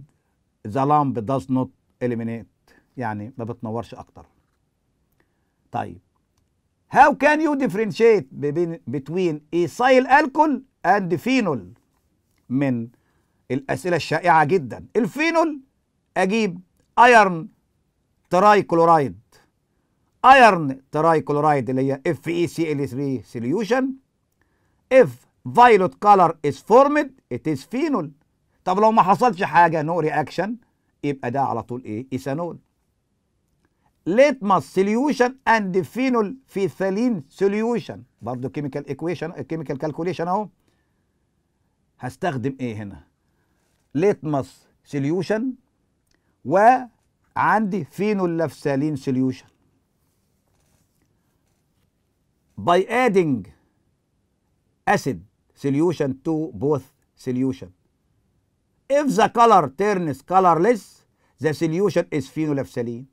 ذا لامب داز نوت eliminate يعني ما بتنورش اكتر طيب how can you differentiate between ايسايل الكول and فينول من الاسئله الشائعه جدا الفينول اجيب ايرن تراي كلورايد ايرن تراي كلورايد اللي هي اف اي سي ال 3 سوليوشن if violet color is formed it is phenol طب لو ما حصلش حاجه نو رياكشن يبقى ده على طول ايه ايثانول ليتمس سوليوشن اند فينول في ثالين سوليوشن برضه كيميكال ايكويشن كيميكال كالكوليشن اهو هستخدم ايه هنا ليتمس سوليوشن وعندي فينول لفسالين سوليوشن باي ادينج اسيد سوليوشن تو بوث سوليوشن If the color turns colorless, the solution is phenolphthalein.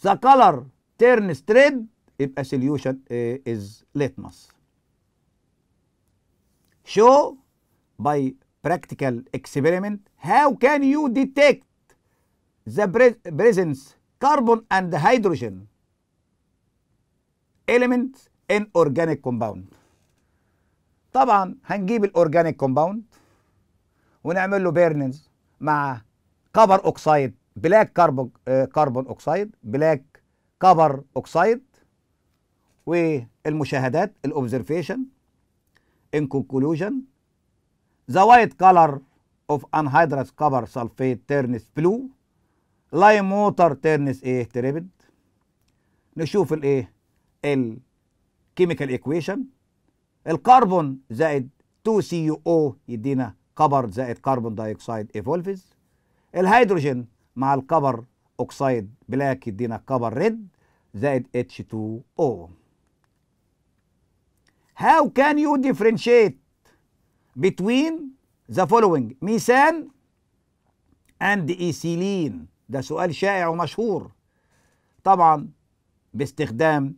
The color turns red, the solution uh, is litmus. Show by practical experiment how can you detect the presence carbon and hydrogen elements in organic compound. طبعا هنجيب الorganic compound. ونعمل له بيرنز مع كبر اوكسايد بلاك كربون آه، اوكسايد بلاك كبر اوكسايد والمشاهدات الاوبزرفيشن ان كونكلوجن ذا وايت كلر اوف انهيدرس كبر سلفيت تيرنس بلو لايم موتر تيرنس ايه تريبد نشوف الايه الكيميكال ايكويشن الكربون زائد 2 سي او يدينا كبر زائد كربون دايوكسيد ايفولفز الهيدروجين مع الكبر اوكسيد بلاك يدينا كبر ريد زائد H2O How can you differentiate between the following ميثان and إيثيلين ده سؤال شائع ومشهور طبعا باستخدام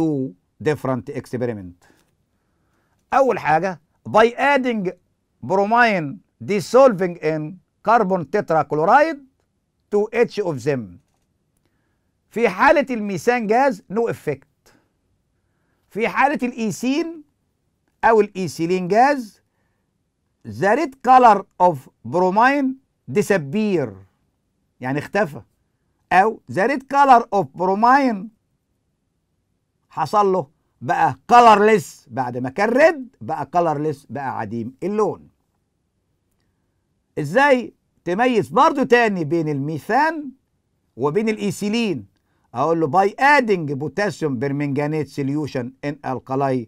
two different experiment أول حاجة by adding bromine dissolving in carbon tetrachloride to each of them في حالة الميثان جاز نو no effect في حالة الإيسين أو الإيسيلين جاز the red color of bromine disappear يعني اختفى أو the red color of bromine حصل له بقى colorless بعد ما كان ريد بقى colorless بقى عديم اللون ازاي تميز برضو تاني بين الميثان وبين الايسيلين اقول له باي adding بوتاسيوم برمنجانيت سوليوشن ان alkali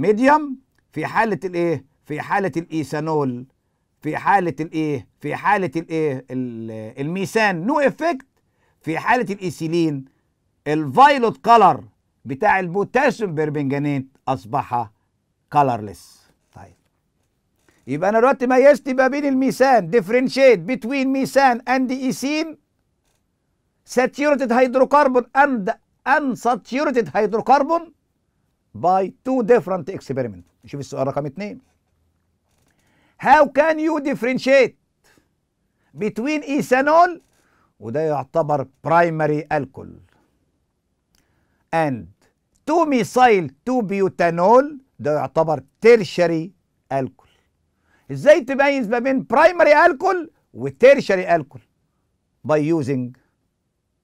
ميديوم آه، في حاله الايه في حاله الايثانول في حاله الايه في حاله الايه الميثان نو افكت في حاله الايسيلين الفايلوت كولر بتاع البوتاسيوم بيربنجانيت اصبح كلرلس طيب يبقى انا دلوقتي ميزت ما بين الميثان ديفرنشيت بتوين ميثان اند ايسين ساتيوريتد هيدروكربون اند unsaturated هيدروكربون by two different اكسبيرمنت نشوف السؤال رقم اتنين هاو كان يو ديفرنشيت بتوين ايثانول وده يعتبر برايمري الكول and 2 methyl 2 بيوتانول ده يعتبر تيرشري الكول ازاي تميز ما بين برايمري الكول وتيرشري الكول باي يوزنج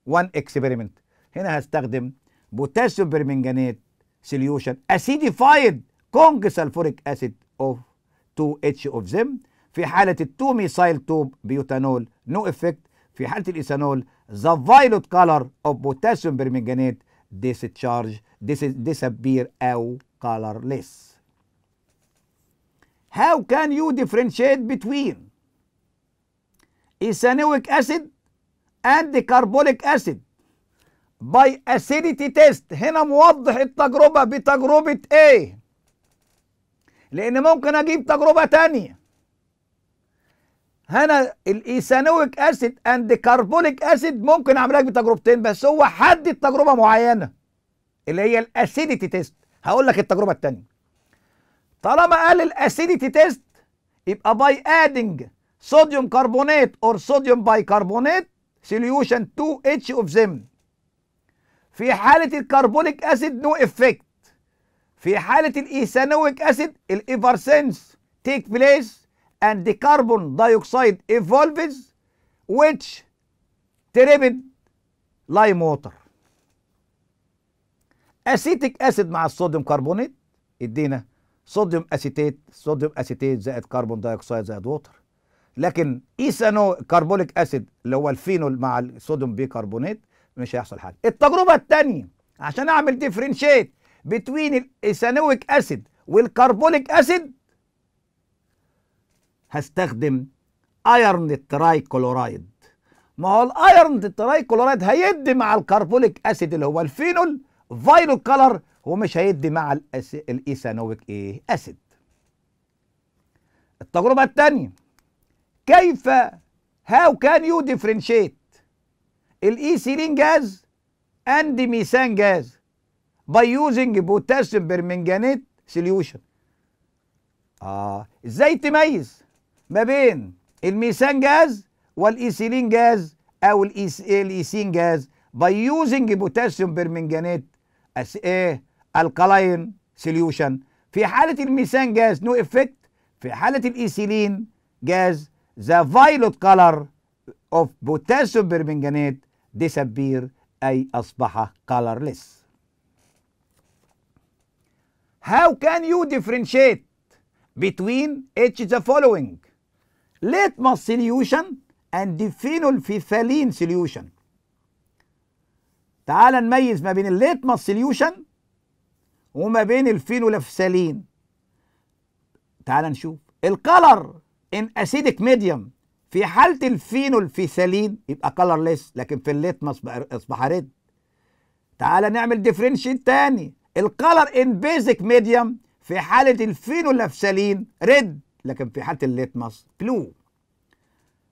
وان اكسبيرمنت هنا هستخدم بوتاسيوم برمنجانات سوليوشن اسيديفايد كونج سلفوريك اسيد اوف 2 اتش اوف زم في حالة التو ميسايل توب بيوتانول نو افكت في حالة الايثانول ذا فايلوت كالر اوف بوتاسيوم برمنجانات discharge, disappear أو colorless. How can you differentiate between ethanoic acid and the carbolic acid by acidity test هنا موضح التجربة بتجربة ايه لأن ممكن أجيب تجربة تانية هنا الايثانويك اسيد اند كربونيك اسيد ممكن اعملها لك بتجربتين بس هو حدد تجربه معينه اللي هي الاسيديتي تيست هقول لك التجربه الثانيه طالما قال الاسيديتي تيست يبقى باي ادنج صوديوم كربونات اور صوديوم باي كربونات سوليوشن 2 اتش اوف زم في حاله الكربونيك اسيد نو افكت في حاله الايثانويك اسيد الايفرسنس تيك بليس and the carbon dioxide evolves which termed lime water Acetic acid مع الصوديوم كربونات ادينا صوديوم اسيتات صوديوم اسيتات زائد كربون دايوكسيد زائد ووتر لكن ايثانو كربونيك اسيد اللي هو الفينول مع الصوديوم بيكربونات مش هيحصل حاجه التجربه الثانيه عشان اعمل ديفرنشيت بين الايثانويك اسيد والكربونيك اسيد هستخدم ايرن تراي كلورايد ما هو الايرن تراي كلورايد هيدي مع الكربوليك اسيد اللي هو الفينول فايلوت كلر ومش هيدي مع الايثانويك ايه اسيد التجربه الثانيه كيف هاو كان يو ديفرنشيت الايثيلين جاز اند ميثان جاز باي يوزنج بوتاسيوم برمنجانيت سوليوشن اه ازاي تميز ما بين الميثان جاز والايسيلين جاز او الايسين جاز باي يوزنج بوتاسيوم برمنجانيت اس الكلاين سوليوشن في حاله الميثان جاز نو افكت في حاله الايسيلين جاز ذا فايلوت كلر اوف بوتاسيوم برمنجانيت ديسابير اي اصبح كلرليس How can you differentiate between each the following? litmus solution and diphenolphethalein solution تعال نميز ما بين الليتمس سوليوشن وما بين الفينولفسالين تعال نشوف الكلر ان اسيدك ميديوم في حاله الفينولفسالين يبقى ليس لكن في الليتمس اصبح ريد تعال نعمل ديفرنشيت تاني الكلر ان بيزك ميديوم في حاله الفينولفسالين ريد لكن في حاله الليتمس بلو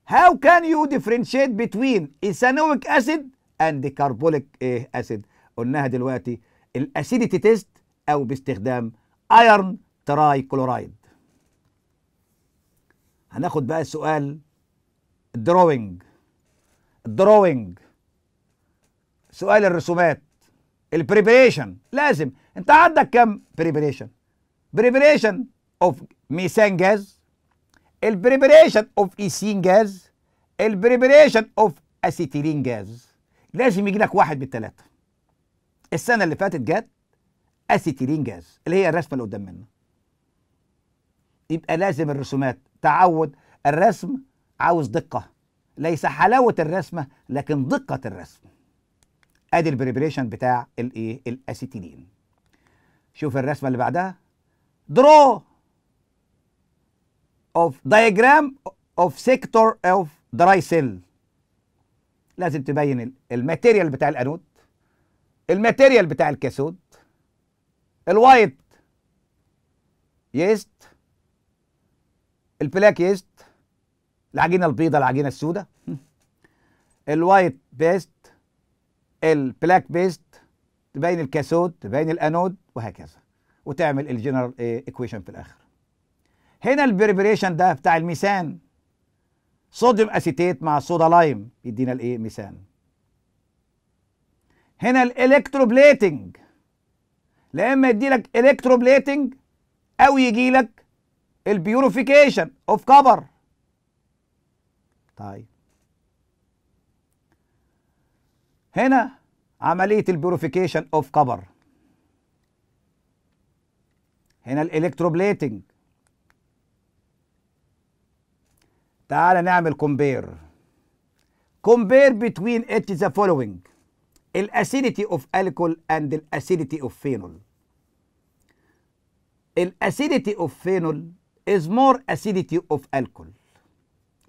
How can you differentiate between ethanoic acid and carbolic eh, acid؟ قلناها دلوقتي الاسيديتي تيست او باستخدام ايرن تراي كلورايد هناخد بقى السؤال الدروينج الدروينج سؤال الرسومات البريبريشن لازم انت عندك كم بريبريشن بريبريشن اوف ميثان جاز البريبريشن اوف ايسين جاز البريبريشن اوف اسيتيلين جاز لازم يجي لك واحد من الثلاثه السنه اللي فاتت جت اسيتيلين جاز اللي هي الرسمه اللي قدام منه يبقى لازم الرسومات تعود الرسم عاوز دقه ليس حلاوه الرسمه لكن دقه الرسم ادي البريبريشن بتاع الايه الاسيتيلين شوف الرسمه اللي بعدها درو of diagram of sector of dry cell لازم تبين الماتيريال بتاع الانود الماتيريال بتاع الكاثود الوايت يست البلاك يست العجينه البيضاء العجينه السوداء الوايت بيست البلاك بيست تبين الكاثود تبين الانود وهكذا وتعمل الجنرال ايكويشن eh, في الاخر هنا البريبريشن ده بتاع الميثان صوديوم اسيتيت مع صودا لايم يدينا الايه ميثان هنا الالكتروبليتنج لا اما يديلك الكتروبليتنج او يجيلك البيوريفيكيشن اوف كبر طيب هنا عمليه البيوريفيكيشن اوف كبر هنا الالكتروبليتنج تعال نعمل كومبير كومبير بتوين ات ذا فولوينج الاسيديتي اوف الكول اند الاسيديتي اوف فينول الاسيديتي اوف فينول از مور اسيديتي اوف الكول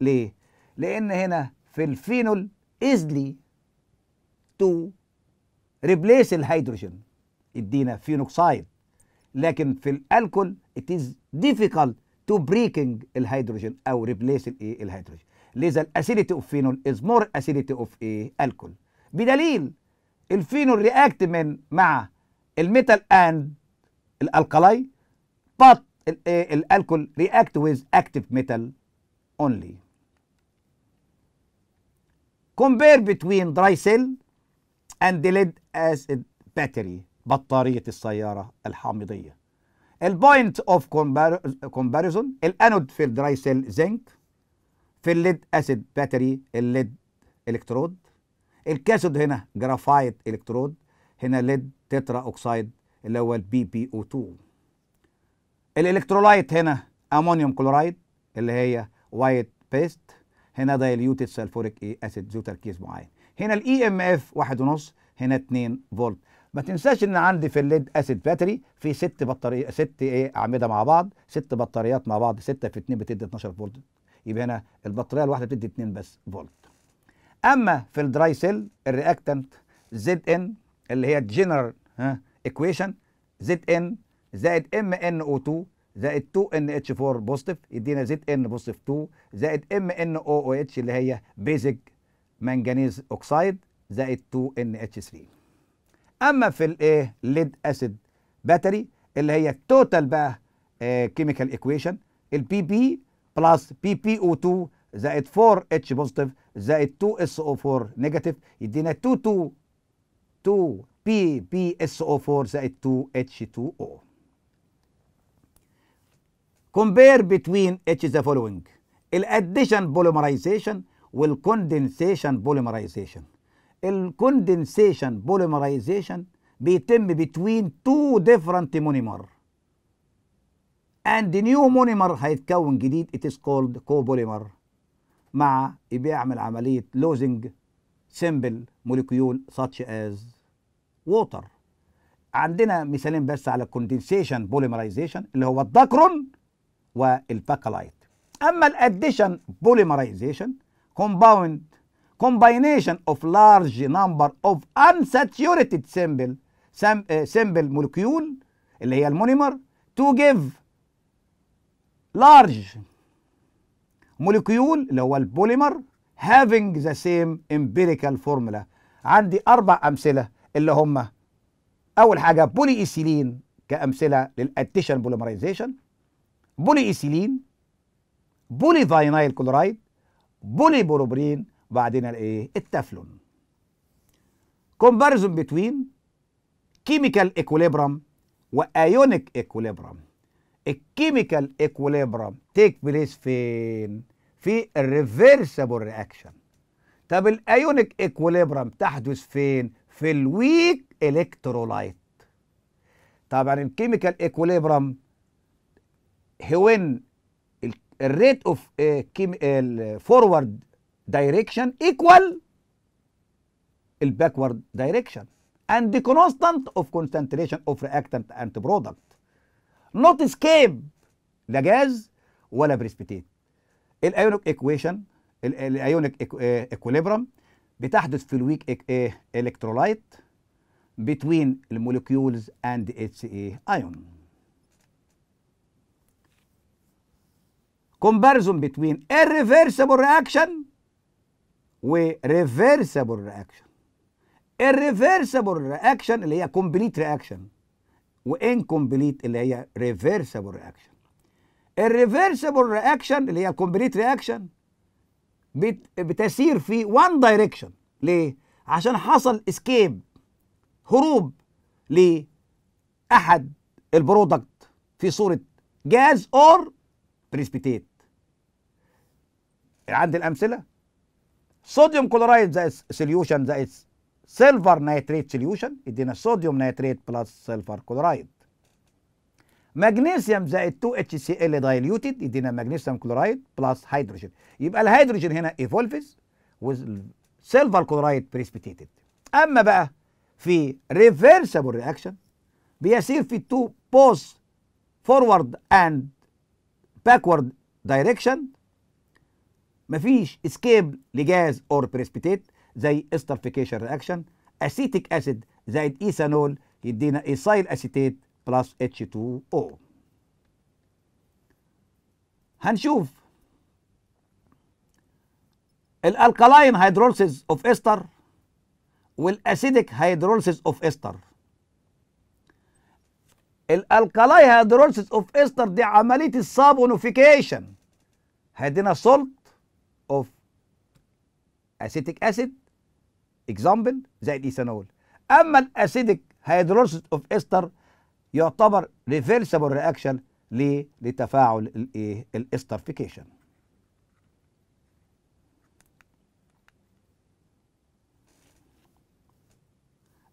ليه لان هنا في الفينول ايزلي تو ريبليس الهيدروجين يدينا فينوكسايد لكن في الالكول it is difficult تو بريكنج الهيدروجين او ريبليس الايه الهيدروجين لذا الاسيديتي اوف فينول از مور اسيديتي اوف ايه الكول بدليل الفينول رياكت من مع الميتال اند الالقلاي بات الالكول رياكت ويز اكتيف ميتال اونلي كومبير between دراي سيل اند ليد اسيد باتري بطارية السيارة الحامضية البوينت اوف كومباريزون الانود في الدراي سيل زنك في الليد اسيد باتري الليد الكترود الكاسود هنا جرافايت الكترود هنا ليد تترا اوكسايد اللي هو البي بي او 2 الالكترولايت هنا امونيوم كلورايد اللي هي وايت بيست هنا دايليوتد سلفوريك اسيد زو تركيز معين هنا الاي ام اف 1.5 هنا 2 فولت ما تنساش ان عندي في الليد اسيد باتري في ست بطاريه ست ايه اعمده مع بعض ست بطاريات مع بعض ستة في 2 بتدي 12 فولت يبقى هنا البطاريه الواحده بتدي 2 بس فولت اما في الدراي سيل الرياكتنت زد ان اللي هي الجنرال ها ايكويشن زد ان زائد ام ان او 2 زائد 2 ان اتش 4 بوزيتيف يدينا زد ان بوزيتيف 2 زائد ام ان او او اتش اللي هي بيزك منجنيز اوكسايد زائد 2 ان اتش 3 اما في الايه ليد اسيد باتري اللي هي التوتال بقى كيميكال ايكويشن البي بي بلس بي بي او 2 زائد 4 اتش بوزيتيف زائد 2 اس او 4 نيجاتيف يدينا 2 2 2 بي بي اس او 4 زائد 2 اتش 2 او compare between اتش the following الاديشن بوليمرايزيشن والكوندنسيشن بوليمرايزيشن الكوندنسيشن بوليمرايزيشن بيتم بتوين تو ديفرنت مونيمر اند نيو مونيمر هيتكون جديد ات از كولد كوبوليمر مع بيعمل عمليه لوزنج سمبل موليكيول ساتش از ووتر عندنا مثالين بس على الكوندنسيشن بوليمرايزيشن اللي هو الدكرون والباكالايت اما الاديشن بوليمرايزيشن كومباوند combination of large number of unsaturated simple eh, simple molecule اللي هي المونيمر to give large molecule اللي هو البوليمر having the same empirical formula عندي أربع أمثلة اللي هم أول حاجة بولي إيثيلين كأمثلة للأتيشن بوليمرايزيشن بولي إيثيلين بولي فاينايل كلورايد بولي بروبرين وبعدين الايه التفلون comparison between chemical equilibrium وايونيك equilibrium الكيميكال equilibrium تيك بليس فين في الريفرسبل رياكشن طب الايونيك equilibrium تحدث فين في الويك الكترولايت طبعا الكيميكال equilibrium هوين الريت اوف فورورد direction equal الباكورد direction and the constant of concentration of reactant and product not escape لا جاز ولا بريسبيتيت الايونيك ايكويشن الايونيك ايكوليبرم بتحدث في الويك الكترولايت between الموليكيولز and HCA ion comparison between irreversible reaction وريفرسبل رياكشن الريفرسبل رياكشن اللي هي كومبليت رياكشن وانكومبليت اللي هي ريفرسبل رياكشن الريفرسبل رياكشن اللي هي كومبليت رياكشن بتسير في وان دايركشن ليه عشان حصل اسكيب هروب لاحد البرودكت في صوره جاز اور بريسبيتيت عند الامثله صوديوم كلورايد زائد سوليوشن زائد سيلفر نايتريت سوليوشن يدينا صوديوم نايتريت بلس سيلفر كلورايد مغنيسيوم زائد 2 HCl سي ال دايليوتد ادينا مغنيسيوم كلورايد بلس هيدروجين يبقى الهيدروجين هنا ايفولفز والسيلفر كلورايد بريسبيتيتد اما بقى في ريفرسبل رياكشن بيصير في تو بوز فورورد اند باكورد دايركشن مفيش اسكيب لجاز اور بريسبيتيت زي استرفيكيشن رياكشن اسيتيك اسيد زائد ايثانول يدينا ايثايل اسيتيت بلس H2O هنشوف الالكالاين هيدروليسيس اوف استر والاسيديك هيدروليسيس اوف استر الالكالاي هيدروليسيس اوف استر دي عمليه الصابونيفيكيشن هيدينا سولت of acetic acid example زائد ايثانول اما الاسيديك هيدروليسيس اوف استر يعتبر ريفرسبل رياكشن لتفاعل الايه الاسترفيكيشن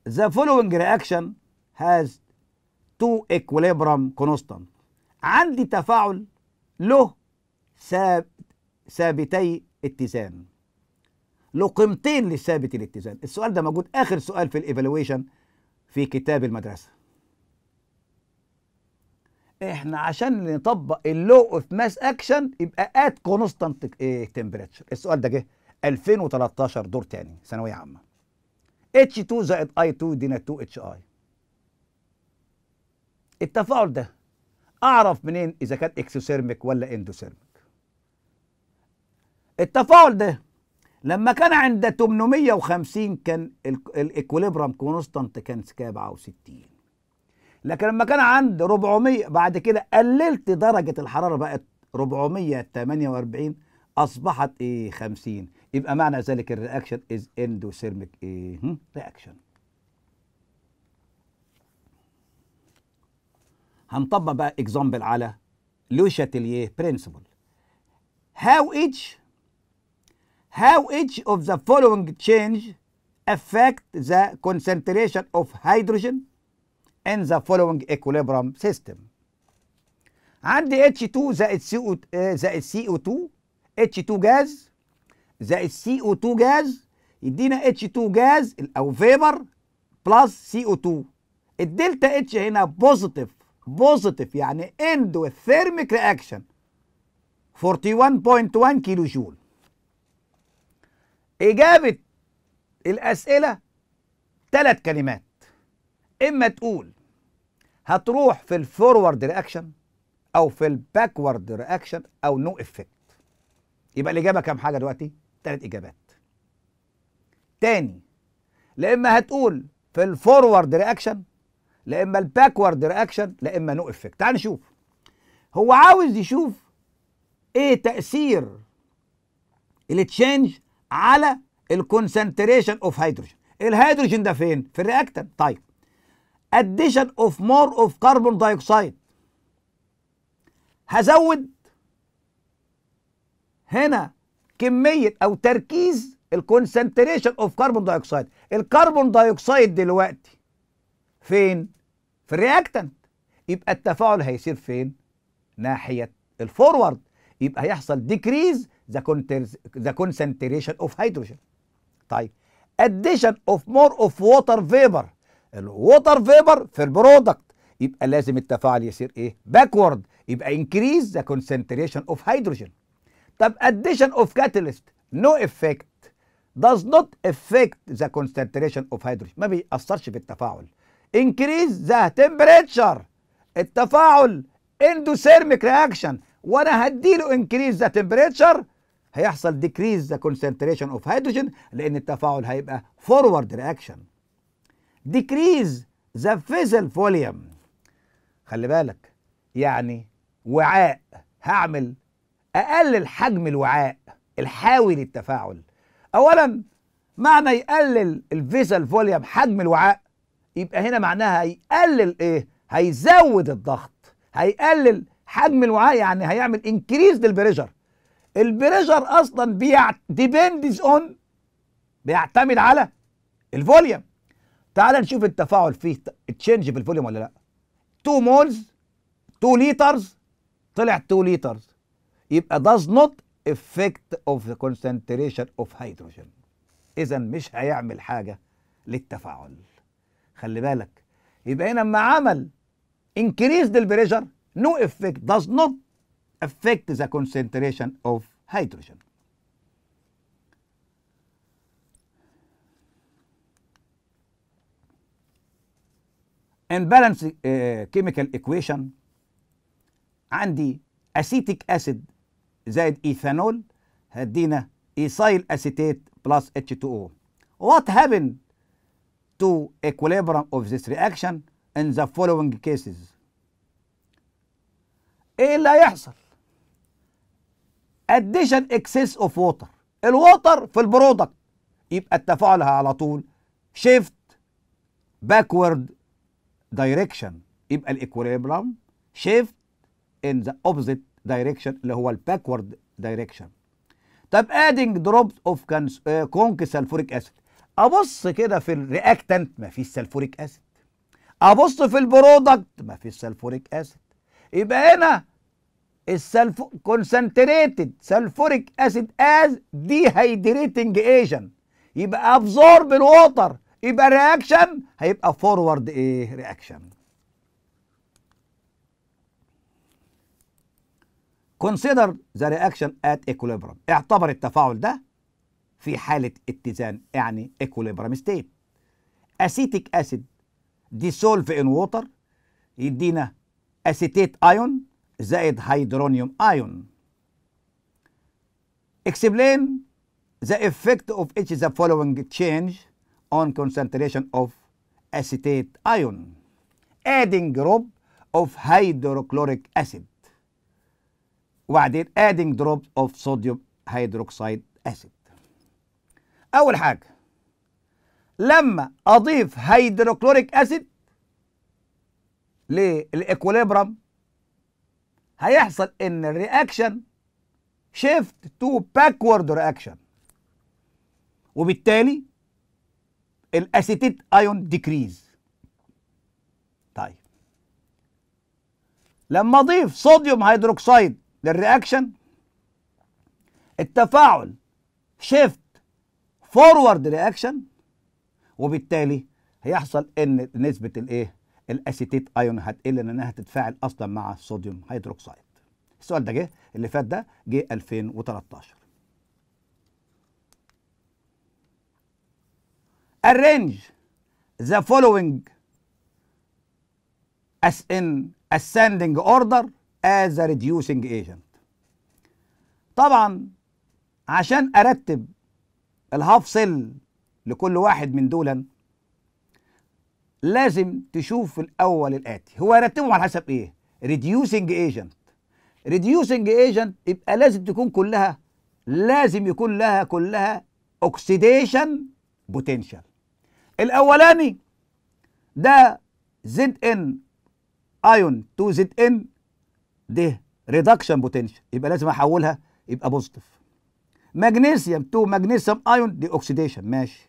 The following reaction has two equilibrium constant. عندي تفاعل له ثابتي اتزان له قيمتين للثابت الاتزان السؤال ده موجود اخر سؤال في الايفالويشن في كتاب المدرسه احنا عشان نطبق اللو اوف ماس اكشن يبقى ات كونستانت تمبريتشر السؤال ده جه 2013 دور تاني ثانويه عامه اتش 2 زايد اي I2 دينا 2 اتش اي التفاعل ده اعرف منين اذا كان اكسوثيرميك ولا اندوثيرميك التفاعل ده لما كان عند 850 كان الاكوليبرام كونستانت كان 67 لكن لما كان عند 400 بعد كده قللت درجة الحرارة بقت 448 أصبحت إيه 50 يبقى معنى ذلك الرياكشن از اندوثيرميك إيه رياكشن هنطبق بقى اكزامبل على لوشاتيليه برنسبل هاو اتش how each of the following change affect the concentration of hydrogen in the following equilibrium system عندي H2 زائد CO زائد CO2 H2 جاز زائد CO2 جاز يدينا H2 جاز او فيبر بلس CO2 الدلتا اتش هنا بوزيتيف بوزيتيف يعني اند reaction 41.1 كيلو جول إجابة الأسئلة ثلاث كلمات إما تقول هتروح في الفورورد رياكشن أو في الباكورد رياكشن أو نو no افكت يبقى الإجابة كام حاجة دلوقتي؟ ثلاث إجابات تاني لا إما هتقول في الفورورد رياكشن لا إما الباكورد رياكشن لا إما نو no افكت تعال نشوف هو عاوز يشوف إيه تأثير التشينج على الكونسنتريشن اوف هيدروجين الهيدروجين ده فين في الرياكتر طيب addition of more of carbon dioxide هزود هنا كمية أو تركيز الكونسنتريشن اوف كربون دايوكسيد الكربون دايوكسيد دلوقتي فين؟ في الرياكتنت يبقى التفاعل هيصير فين؟ ناحية الفورورد يبقى هيحصل ديكريز the concentration of hydrogen طيب addition of more of water vapor الووتر فيبر في البرودكت يبقى لازم التفاعل يصير ايه باكورد يبقى increase the concentration of hydrogen طب addition of catalyst no effect does not affect the concentration of hydrogen ما بيأثرش في التفاعل increase the temperature التفاعل endothermic reaction وانا هديله increase the temperature هيحصل ديكريز ذا كونسنتريشن اوف هيدروجين لان التفاعل هيبقى فورورد رياكشن ديكريز ذا فيزل فوليوم خلي بالك يعني وعاء هعمل اقلل حجم الوعاء الحاوي للتفاعل اولا معنى يقلل الفيزل فوليوم حجم الوعاء يبقى هنا معناها هيقلل ايه هيزود الضغط هيقلل حجم الوعاء يعني هيعمل انكريز للبريشر البريشر اصلا بيعت ديبندز اون بيعتمد على الفوليوم تعال نشوف التفاعل فيه تشينج في الفوليوم ولا لا 2 مولز 2 لترز طلع 2 لترز يبقى داز نوت افكت اوف ذا كونسنتريشن اوف هيدروجين اذا مش هيعمل حاجه للتفاعل خلي بالك يبقى هنا لما عمل انكريز البريشر نو افكت داز نوت affect the concentration of hydrogen. In balance uh, chemical equation عندي acetic acid زائد ethanol هدينا ethyl acetate plus H2O. What happened to equilibrium of this reaction in the following cases؟ ايه اللي هيحصل؟ اديشن اكسس اوف ووتر الووتر في البرودكت يبقى التفاعل على طول شيفت باكورد دايركشن يبقى الايكوليبرام شيفت ان ذا اوبزيت دايركشن اللي هو الباكورد دايركشن طب ادينج دروبس اوف كونك سلفوريك اسيد ابص كده في الرياكتنت مفيش سلفوريك اسيد ابص في البرودكت مفيش سلفوريك اسيد يبقى هنا السلف كونسنتريتد سلفوريك اسيد از دي هيدريتنج ايجنت يبقى ابزور الوتر يبقى الرياكشن هيبقى فورورد ايه رياكشن كونسيدر ذا رياكشن ات ايكوليبرم اعتبر التفاعل ده في حالة اتزان يعني ايكوليبرم ستيت اسيتيك اسيد ديسولف ان ووتر يدينا اسيتيت ايون زائد هيدرونيوم ايون explain the effect of each the following change on concentration of acetate ion adding drop of hydrochloric acid وبعدين adding drop of sodium hydroxide acid اول حاجه لما اضيف هيدروكلوريك اسيد للاكوليبرم هيحصل ان الرياكشن شيفت تو باكورد رياكشن وبالتالي الاسيتيت ايون ديكريز طيب لما اضيف صوديوم هيدروكسيد للرياكشن التفاعل شيفت فورورد رياكشن وبالتالي هيحصل ان نسبه الايه الاسيتيت ايون هتقل لانها هتتفاعل اصلا مع الصوديوم هيدروكسيد السؤال ده جه اللي فات ده جه 2013 arrange the following as in ascending order as a reducing agent طبعا عشان ارتب الهاف سيل لكل واحد من دولا لازم تشوف في الاول الاتي هو يرتبهم على حسب ايه ريديوسنج ايجنت ريديوسنج ايجنت يبقى لازم تكون كلها لازم يكون لها كلها اوكسيديشن بوتنشال الاولاني ده زد ان ايون تو زد ان ده ريدكشن بوتنشال يبقى لازم احولها يبقى بوزيتيف مغنيسيوم تو مغنيسيوم ايون دي اوكسيديشن ماشي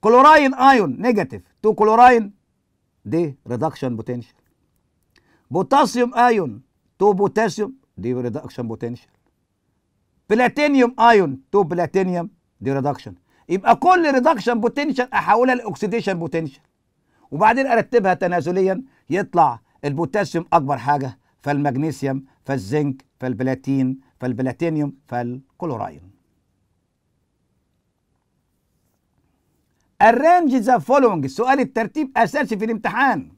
كلوراين ايون نيجاتيف تو كلوراين دي ريدكشن بوتنشال بوتاسيوم ايون تو بوتاسيوم دي ريدكشن بوتنشال بلاتينيوم ايون تو بلاتينيوم دي ريدكشن يبقى كل ريدكشن بوتنشال احولها لاكسيديشن بوتنشال وبعدين ارتبها تنازليا يطلع البوتاسيوم اكبر حاجه فالمغنيسيوم فالزنك فالبلاتين فالبلاتينيوم فالكلوراين arrange the following سؤال الترتيب أساسي في الامتحان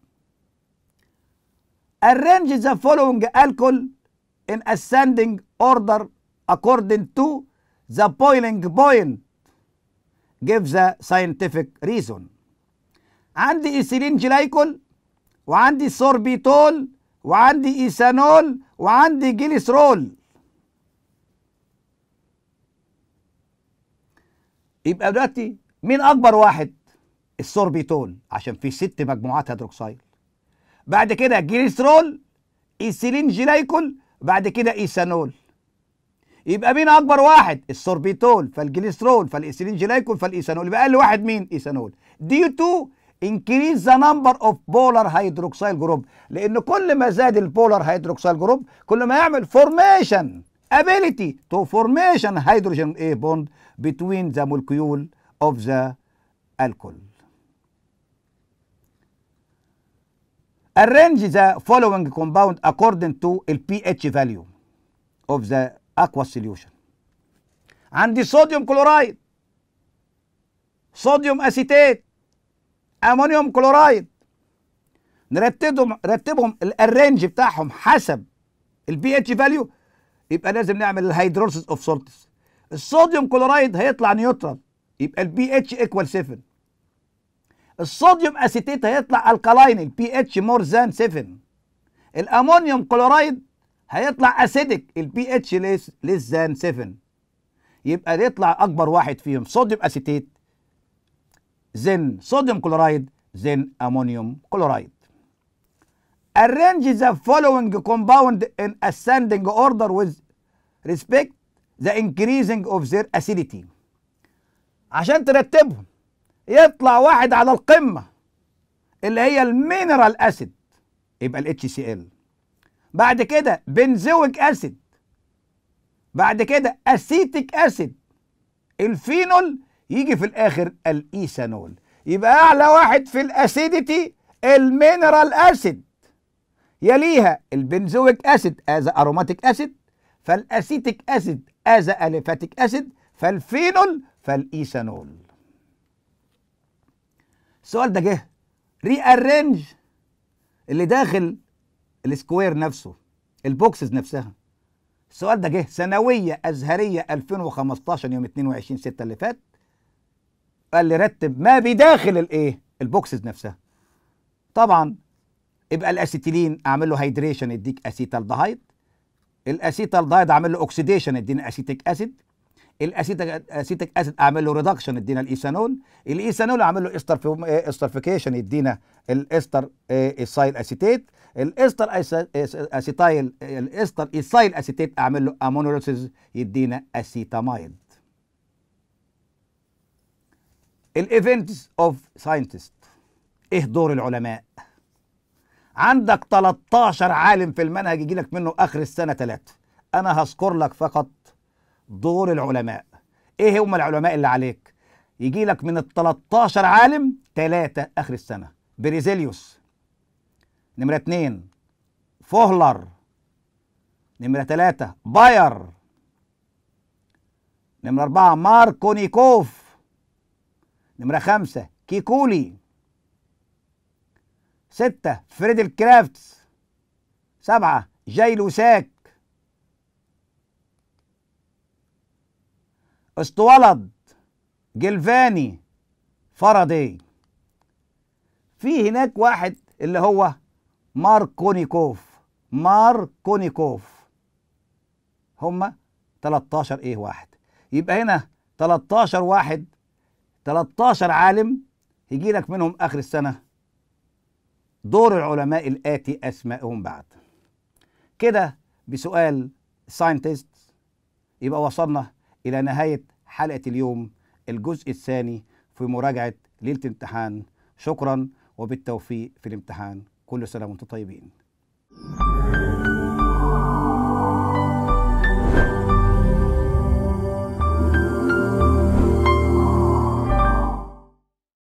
arrange the following alcohol in ascending order according to the boiling point give the scientific reason عندي إيثيلين جلايكول وعندي سوربيتول وعندي إيثانول وعندي جليسرول يبقى دلوقتي مين اكبر واحد السوربيتول عشان فيه ست مجموعات هيدروكسيل بعد كده جليسرول ايسيلين جلايكول بعد كده ايثانول يبقى مين اكبر واحد السوربيتول فالجليسرول فالايسيلين جلايكول فالايثانول يبقى اقل واحد مين ايثانول دي تو انكريز ذا نمبر اوف polar هيدروكسيل جروب لان كل ما زاد البولار هيدروكسيل جروب كل ما يعمل فورميشن ability to formation hydrogen A إيه، bond between the molecule of the alcohol. Arrange the following compound according to the pH value of the aqueous solution. عندي صوديوم كلورايد صوديوم اسيتيت امونيوم كلورايد نرتبهم رتبهم الارينج بتاعهم حسب البي اتش فاليو يبقى لازم نعمل الهيدروسيس اوف سولتس الصوديوم كلورايد هيطلع نيوترال يبقى البي اتش ايكوال 7 الصوديوم اسيتيت هيطلع الكالاين البي اتش مور ذان 7 الامونيوم كلورايد هيطلع اسيدك البي اتش ليس ليس ذان 7 يبقى يطلع اكبر واحد فيهم صوديوم اسيتيت زن صوديوم كلورايد زن امونيوم كلورايد arrange the following compound in ascending order with respect the increasing of their acidity عشان ترتبهم يطلع واحد على القمه اللي هي المينرال اسيد يبقى الاتش سي ال بعد كده بنزويك اسيد بعد كده اسيتيك اسيد الفينول يجي في الاخر الايثانول يبقى اعلى واحد في الاسيديتي المينرال اسيد يليها البنزويك اسيد از اروماتيك اسيد فالاسيتيك اسيد از اليفاتيك اسيد فالفينول فالإيثانول السؤال ده جه ريأرينج اللي داخل السكوير نفسه البوكسز نفسها السؤال ده جه سنوية أزهرية 2015 يوم 22 6 اللي فات قال لي رتب ما بداخل الايه البوكسز نفسها طبعا يبقى الاسيتيلين اعمل له هيدريشن يديك اسيتالدهايد الاسيتالدهايد اعمل له اوكسيديشن يديني اسيتيك اسيد الاسيتك اسيتك اسيد اعمل له ريدكشن يدينا الايثانول الايثانول اعمل له استر آه، استرفيكيشن يدينا الاستر آه، ايثايل اسيتيت الاستر اسيتايل الاستر ايثايل اسيتيت اعمل له امونوليسيز يدينا اسيتامايد الايفنتس اوف ساينتست ايه دور العلماء عندك 13 عالم في المنهج يجي لك منه اخر السنه ثلاثه انا هذكر لك فقط دور العلماء ايه هم العلماء اللي عليك يجي لك من ال 13 عالم ثلاثة اخر السنة بريزيليوس نمرة اثنين فوهلر نمرة ثلاثة باير نمرة أربعة ماركونيكوف نمرة خمسة كيكولي ستة فريد الكرافتس سبعة جاي لوساك استولد جلفاني فاراداي في هناك واحد اللي هو ماركونيكوف ماركونيكوف هما 13 ايه واحد يبقى هنا 13 واحد 13 عالم يجي لك منهم اخر السنه دور العلماء الاتي اسمائهم بعد كده بسؤال ساينتست يبقى وصلنا إلى نهاية حلقة اليوم الجزء الثاني في مراجعة ليلة الامتحان شكرا وبالتوفيق في الامتحان كل سنة وانتم طيبين